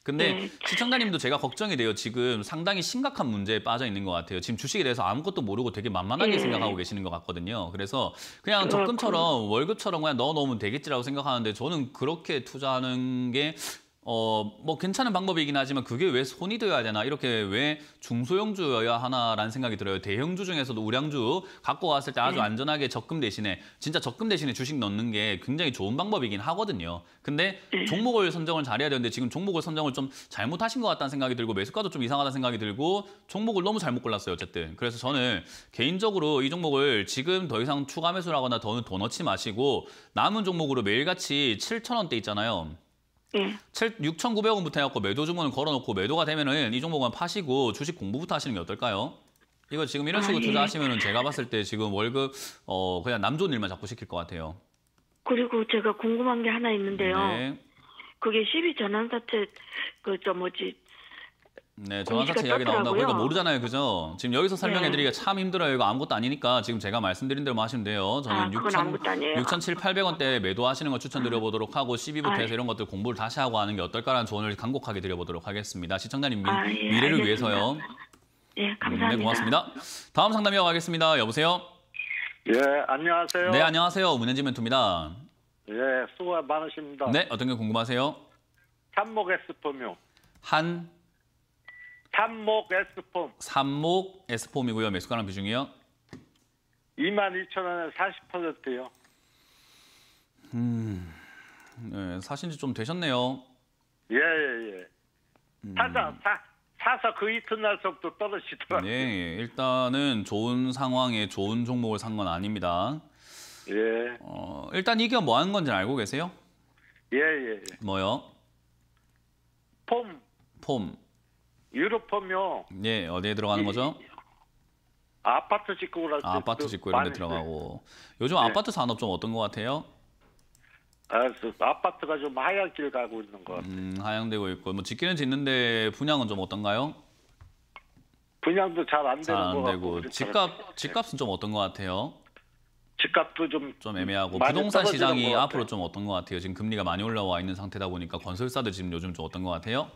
근데 네. 시청자님도 제가 걱정이 돼요. 지금 상당히 심각한 문제에 빠져 있는 것 같아요. 지금 주식에 대해서 아무것도 모르고 되게 만만하게 네. 생각하고 계시는 것 같거든요. 그래서 그냥 적금처럼 월급처럼 그냥 넣어놓으면 되겠지라고 생각하는데 저는 그렇게 투자하는 게 어, 뭐 괜찮은 방법이긴 하지만 그게 왜 손이 되어야 되나 이렇게 왜 중소형주여야 하나라는 생각이 들어요. 대형주 중에서도 우량주 갖고 왔을 때 아주 네. 안전하게 적금 대신에 진짜 적금 대신에 주식 넣는 게 굉장히 좋은 방법이긴 하거든요. 근데 네. 종목을 선정을 잘해야 되는데 지금 종목을 선정을 좀 잘못하신 것 같다는 생각이 들고 매수가도 좀 이상하다는 생각이 들고 종목을 너무 잘못 골랐어요. 어쨌든 그래서 저는 개인적으로 이 종목을 지금 더 이상 추가 매수하거나 를 더는 더 넣지 마시고 남은 종목으로 매일같이 7천 원대 있잖아요. 예. 6,900원부터 해갖고 매도 주문을 걸어놓고 매도가 되면은 이 종목은 파시고 주식 공부부터 하시는 게 어떨까요? 이거 지금 이런 식으로 아, 예. 투자하시면은 제가 봤을 때 지금 월급 어 그냥 남 좋은 일만 자꾸 시킬 것 같아요. 그리고 제가 궁금한 게 하나 있는데요. 네. 그게 12 전환사채 그저 뭐지 네, 정한사채 이야기 나온다고 그러니까 모르잖아요, 그죠? 지금 여기서 설명해드리기가 네. 참 힘들어요. 이거 아무것도 아니니까 지금 제가 말씀드린 대로 하시면 돼요. 저는 아, 6천, 6 7 0 0원대 매도하시는 거 추천드려보도록 하고 12부터 해서 아, 예. 이런 것들 공부를 다시 하고 하는 게 어떨까라는 조언을 간곡하게 드려보도록 하겠습니다. 시청자님 미, 아, 예, 미래를 알겠습니다. 위해서요. 예, 음, 네, 감사합니다. 네, 고맙습니다. 다음 상담이어 가겠습니다. 여보세요? 예, 안녕하세요. 네, 안녕하세요. 문현지 멘토입니다. 예, 수고 많으십니다. 네, 어떤 게 궁금하세요? 한목의 스포묘. 한? 삼목 S폼. 삼목 S폼이고요. 매수가랑 비중이요? 2만 2천 원에 40%요. 음, 네, 사신 지좀 되셨네요. 예, 예, 예. 음. 사자, 사, 사서 그이튿날서부 떨어지더라고요. 예, 예, 일단은 좋은 상황에 좋은 종목을 산 건 아닙니다. 예. 어, 일단 이게 뭐 하는 건지 알고 계세요? 예, 예. 예. 뭐요? 폼. 폼. 유럽하면 예 어디에 들어가는 이, 거죠? 아파트 짓고 그럴 때 아, 아파트 짓고 그 이런 데 들어가고 요즘 네. 아파트 산업 좀 어떤 것 같아요? 아, 그 아파트가 좀 하향길 가고 있는 것 같아요. 음, 하향되고 있고 뭐 짓기는 짓는데 분양은 좀 어떤가요? 분양도 잘 안 되는 안것 되고 같고 집값 집값은 좀 어떤 것 같아요? 집값도 좀 좀 애매하고 부동산 시장이 앞으로 좀 어떤 것 같아요? 지금 금리가 많이 올라와 있는 상태다 보니까 건설사들 지금 요즘 좀 어떤 것 같아요?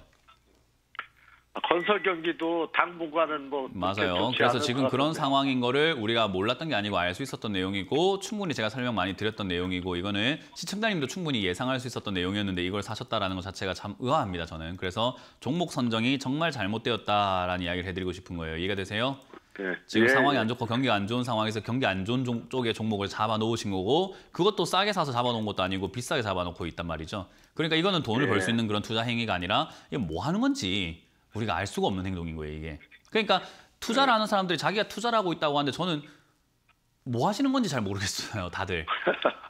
건설 경기도 당분간은 뭐 맞아요. 그래서 지금 그런 상황인 거를 우리가 몰랐던 게 아니고 알 수 있었던 내용이고 충분히 제가 설명 많이 드렸던 내용이고 이거는 시청자님도 충분히 예상할 수 있었던 내용이었는데 이걸 사셨다라는 것 자체가 참 의아합니다. 저는 그래서 종목 선정이 정말 잘못되었다라는 이야기를 해드리고 싶은 거예요. 이해가 되세요? 네. 지금 예. 상황이 예. 안 좋고 경기가 안 좋은 상황에서 경기 안 좋은 종, 쪽에 종목을 잡아놓으신 거고 그것도 싸게 사서 잡아놓은 것도 아니고 비싸게 잡아놓고 있단 말이죠. 그러니까 이거는 돈을 예. 벌수 있는 그런 투자 행위가 아니라 이거뭐 하는 건지 우리가 알 수가 없는 행동인 거예요, 이게. 그러니까 투자를 하는 사람들이 자기가 투자를 하고 있다고 하는데 저는 뭐 하시는 건지 잘 모르겠어요, 다들.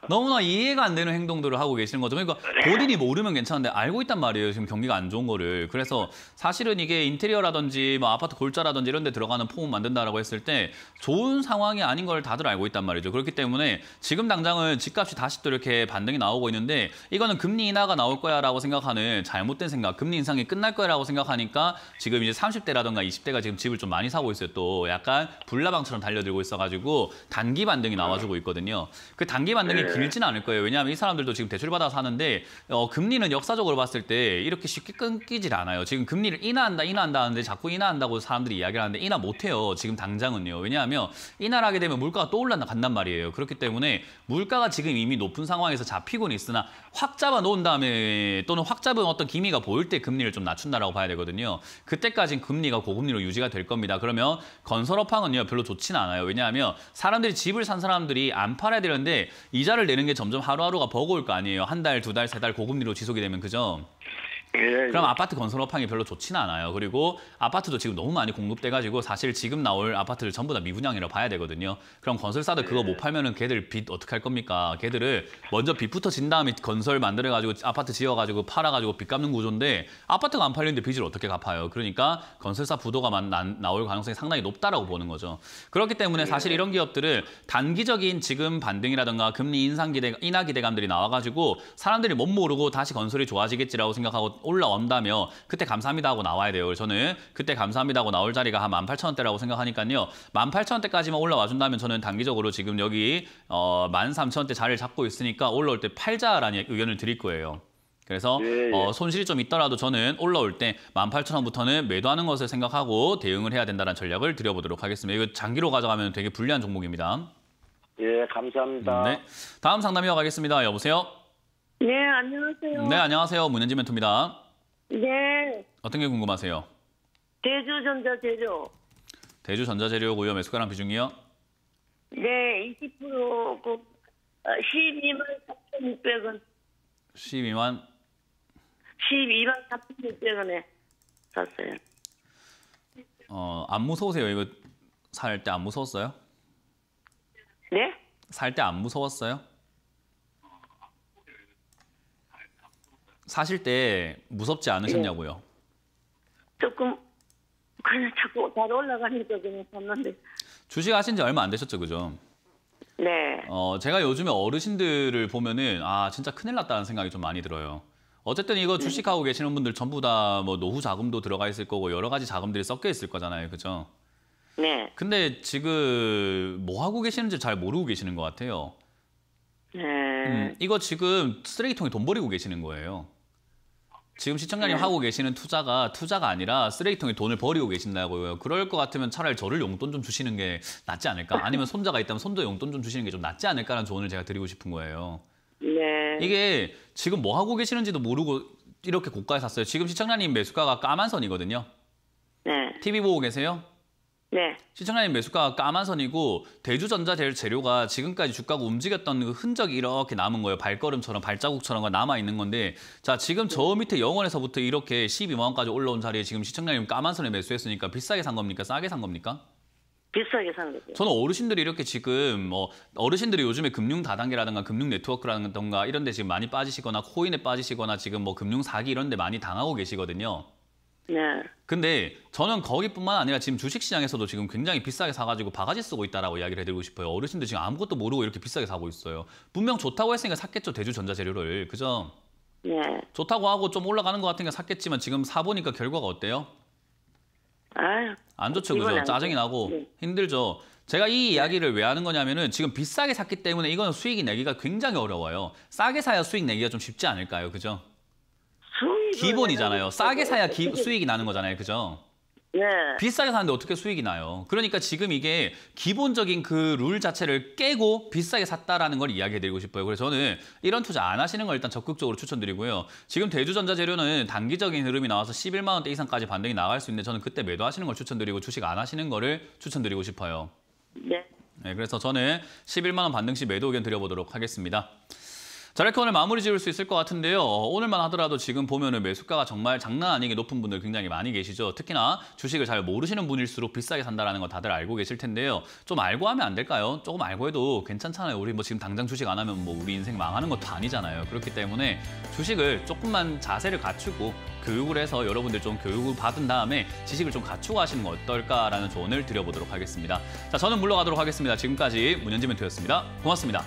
너무나 이해가 안 되는 행동들을 하고 계시는 거죠. 그러니까 본인이 모르면 괜찮은데 알고 있단 말이에요, 지금 경기가 안 좋은 거를. 그래서 사실은 이게 인테리어라든지 뭐 아파트 골자라든지 이런 데 들어가는 폼 만든다라고 했을 때 좋은 상황이 아닌 걸 다들 알고 있단 말이죠. 그렇기 때문에 지금 당장은 집값이 다시 또 이렇게 반등이 나오고 있는데 이거는 금리 인하가 나올 거야라고 생각하는 잘못된 생각, 금리 인상이 끝날 거야라고 생각하니까 지금 이제 30대라든가 20대가 지금 집을 좀 많이 사고 있어요. 또 약간 불나방처럼 달려들고 있어가지고 단 단기 반등이 나와주고 있거든요. 그 단기 반등이 네. 길진 않을 거예요. 왜냐하면 이 사람들도 지금 대출받아서 하는데 어, 금리는 역사적으로 봤을 때 이렇게 쉽게 끊기질 않아요. 지금 금리를 인하한다, 인하한다 하는데 자꾸 인하한다고 사람들이 이야기를 하는데 인하 못해요. 지금 당장은요. 왜냐하면 인하를 하게 되면 물가가 또 올라간단 말이에요. 그렇기 때문에 물가가 지금 이미 높은 상황에서 잡히고는 있으나 확 잡아 놓은 다음에 또는 확 잡은 어떤 기미가 보일 때 금리를 좀 낮춘다라고 봐야 되거든요. 그때까진 금리가 고금리로 유지가 될 겁니다. 그러면 건설업황은요 별로 좋진 않아요. 왜냐하면 사람들이 사람들이 집을 산 사람들이 안 팔아야 되는데 이자를 내는 게 점점 하루하루가 버거울 거 아니에요. 한 달, 두 달, 세 달 고금리로 지속이 되면 그죠? 예. 그럼 아파트 건설 업황이 별로 좋지는 않아요. 그리고 아파트도 지금 너무 많이 공급돼가지고 사실 지금 나올 아파트를 전부 다미분양이라 봐야 되거든요. 그럼 건설사들 그거 못 팔면은 걔들 빚 어떻게 할 겁니까? 걔들을 먼저 빚부터 진 다음에 건설 만들어가지고 아파트 지어가지고 팔아가지고 빚 갚는 구조인데 아파트가 안 팔리는데 빚을 어떻게 갚아요? 그러니까 건설사 부도가 나, 나올 가능성이 상당히 높다라고 보는 거죠. 그렇기 때문에 사실 예. 이런 기업들을 단기적인 지금 반등이라든가 금리 인상 기대 인하 기대감들이 나와가지고 사람들이 못 모르고 다시 건설이 좋아지겠지라고 생각하고 올라온다면 그때 감사합니다 하고 나와야 돼요. 저는 그때 감사합니다 하고 나올 자리가 한 18,000원대라고 생각하니까요. 18,000원대까지만 올라와 준다면 저는 단기적으로 지금 여기 어, 13,000원대 자리를 잡고 있으니까 올라올 때 팔자라는 의견을 드릴 거예요. 그래서 예, 예. 어, 손실이 좀 있더라도 저는 올라올 때 18,000원부터는 매도하는 것을 생각하고 대응을 해야 된다는 전략을 드려보도록 하겠습니다. 이거 장기로 가져가면 되게 불리한 종목입니다. 예, 감사합니다. 네. 다음 상담이어 가겠습니다. 여보세요? 네, 안녕하세요. 네, 안녕하세요. 문현지 멘토입니다. 네. 어떤 게 궁금하세요? 대주전자 재료. 대주전자 재료 고요 매수가랑 비중이요? 네, 20% 그, 12만 4,600원. 12만? 12만 4,600원에 샀어요. 어, 안 무서우세요? 이거 살 때 안 무서웠어요? 네? 살 때 안 무서웠어요? 사실 때 무섭지 않으셨냐고요? 예. 조금 그냥 자꾸 잘 올라가니까 그냥 샀는데. 주식 하신 지 얼마 안 되셨죠, 그죠? 네. 어, 제가 요즘에 어르신들을 보면은 아, 진짜 큰일 났다는 생각이 좀 많이 들어요. 어쨌든 이거 네. 주식하고 계시는 분들 전부 다 뭐 노후 자금도 들어가 있을 거고 여러 가지 자금들이 섞여 있을 거잖아요. 그죠? 네. 근데 지금 뭐 하고 계시는지 잘 모르고 계시는 것 같아요. 네. 음, 이거 지금 쓰레기통에 돈 버리고 계시는 거예요. 지금 시청자님 네. 하고 계시는 투자가 투자가 아니라 쓰레기통에 돈을 버리고 계신다고요. 그럴 것 같으면 차라리 저를 용돈 좀 주시는 게 낫지 않을까? 아니면 손자가 있다면 손자 용돈 좀 주시는 게 좀 낫지 않을까라는 조언을 제가 드리고 싶은 거예요. 네. 이게 지금 뭐 하고 계시는지도 모르고 이렇게 고가에 샀어요. 지금 시청자님 매수가가 까만 선이거든요. 네. TV 보고 계세요? 네. 시청자님 매수가 까만 선이고 대주전자 재료가 지금까지 주가가 움직였던 그 흔적이 이렇게 남은 거예요. 발걸음처럼 발자국처럼 남아 있는 건데 자 지금 저 밑에 영원에서부터 이렇게 12만 원까지 올라온 자리에 지금 시청자님 까만 선에 매수했으니까 비싸게 산 겁니까? 싸게 산 겁니까? 비싸게 사 거죠. 저는 어르신들이 이렇게 지금 뭐 어르신들이 요즘에 금융 다단계라든가 금융 네트워크라든가 이런 데 지금 많이 빠지시거나 코인에 빠지시거나 지금 뭐 금융 사기 이런 데 많이 당하고 계시거든요. 네. 근데 저는 거기뿐만 아니라 지금 주식시장에서도 지금 굉장히 비싸게 사가지고 바가지 쓰고 있다라고 이야기를 해드리고 싶어요. 어르신들 지금 아무것도 모르고 이렇게 비싸게 사고 있어요. 분명 좋다고 했으니까 샀겠죠, 대주전자재료를. 그죠? 네. 좋다고 하고 좀 올라가는 것 같으니까 샀겠지만 지금 사보니까 결과가 어때요? 아안 좋죠, 그죠? 짜증이 나고 네. 힘들죠. 제가 이 네. 이야기를 왜 하는 거냐면은 지금 비싸게 샀기 때문에 이건 수익이 내기가 굉장히 어려워요. 싸게 사야 수익 내기가 좀 쉽지 않을까요, 그죠? 기본이잖아요. 싸게 사야 기, 수익이 나는 거잖아요. 그죠? 네. 비싸게 사는데 어떻게 수익이 나요? 그러니까 지금 이게 기본적인 그 룰 자체를 깨고 비싸게 샀다라는 걸 이야기해드리고 싶어요. 그래서 저는 이런 투자 안 하시는 걸 일단 적극적으로 추천드리고요. 지금 대주전자재료는 단기적인 흐름이 나와서 11만 원대 이상까지 반등이 나갈 수 있는데 저는 그때 매도하시는 걸 추천드리고 주식 안 하시는 거를 추천드리고 싶어요. 네. 네, 그래서 저는 11만 원 반등 시 매도 의견 드려보도록 하겠습니다. 자, 이렇게 오늘 마무리 지을 수 있을 것 같은데요. 오늘만 하더라도 지금 보면은 매수가가 정말 장난 아니게 높은 분들 굉장히 많이 계시죠. 특히나 주식을 잘 모르시는 분일수록 비싸게 산다는거 다들 알고 계실 텐데요. 좀 알고 하면 안 될까요? 조금 알고 해도 괜찮잖아요. 우리 뭐 지금 당장 주식 안 하면 뭐 우리 인생 망하는 것도 아니잖아요. 그렇기 때문에 주식을 조금만 자세를 갖추고 교육을 해서 여러분들 좀 교육을 받은 다음에 지식을 좀 갖추고 하시는 거 어떨까라는 조언을 드려보도록 하겠습니다. 자, 저는 물러가도록 하겠습니다. 지금까지 문현지 멘토였습니다. 고맙습니다.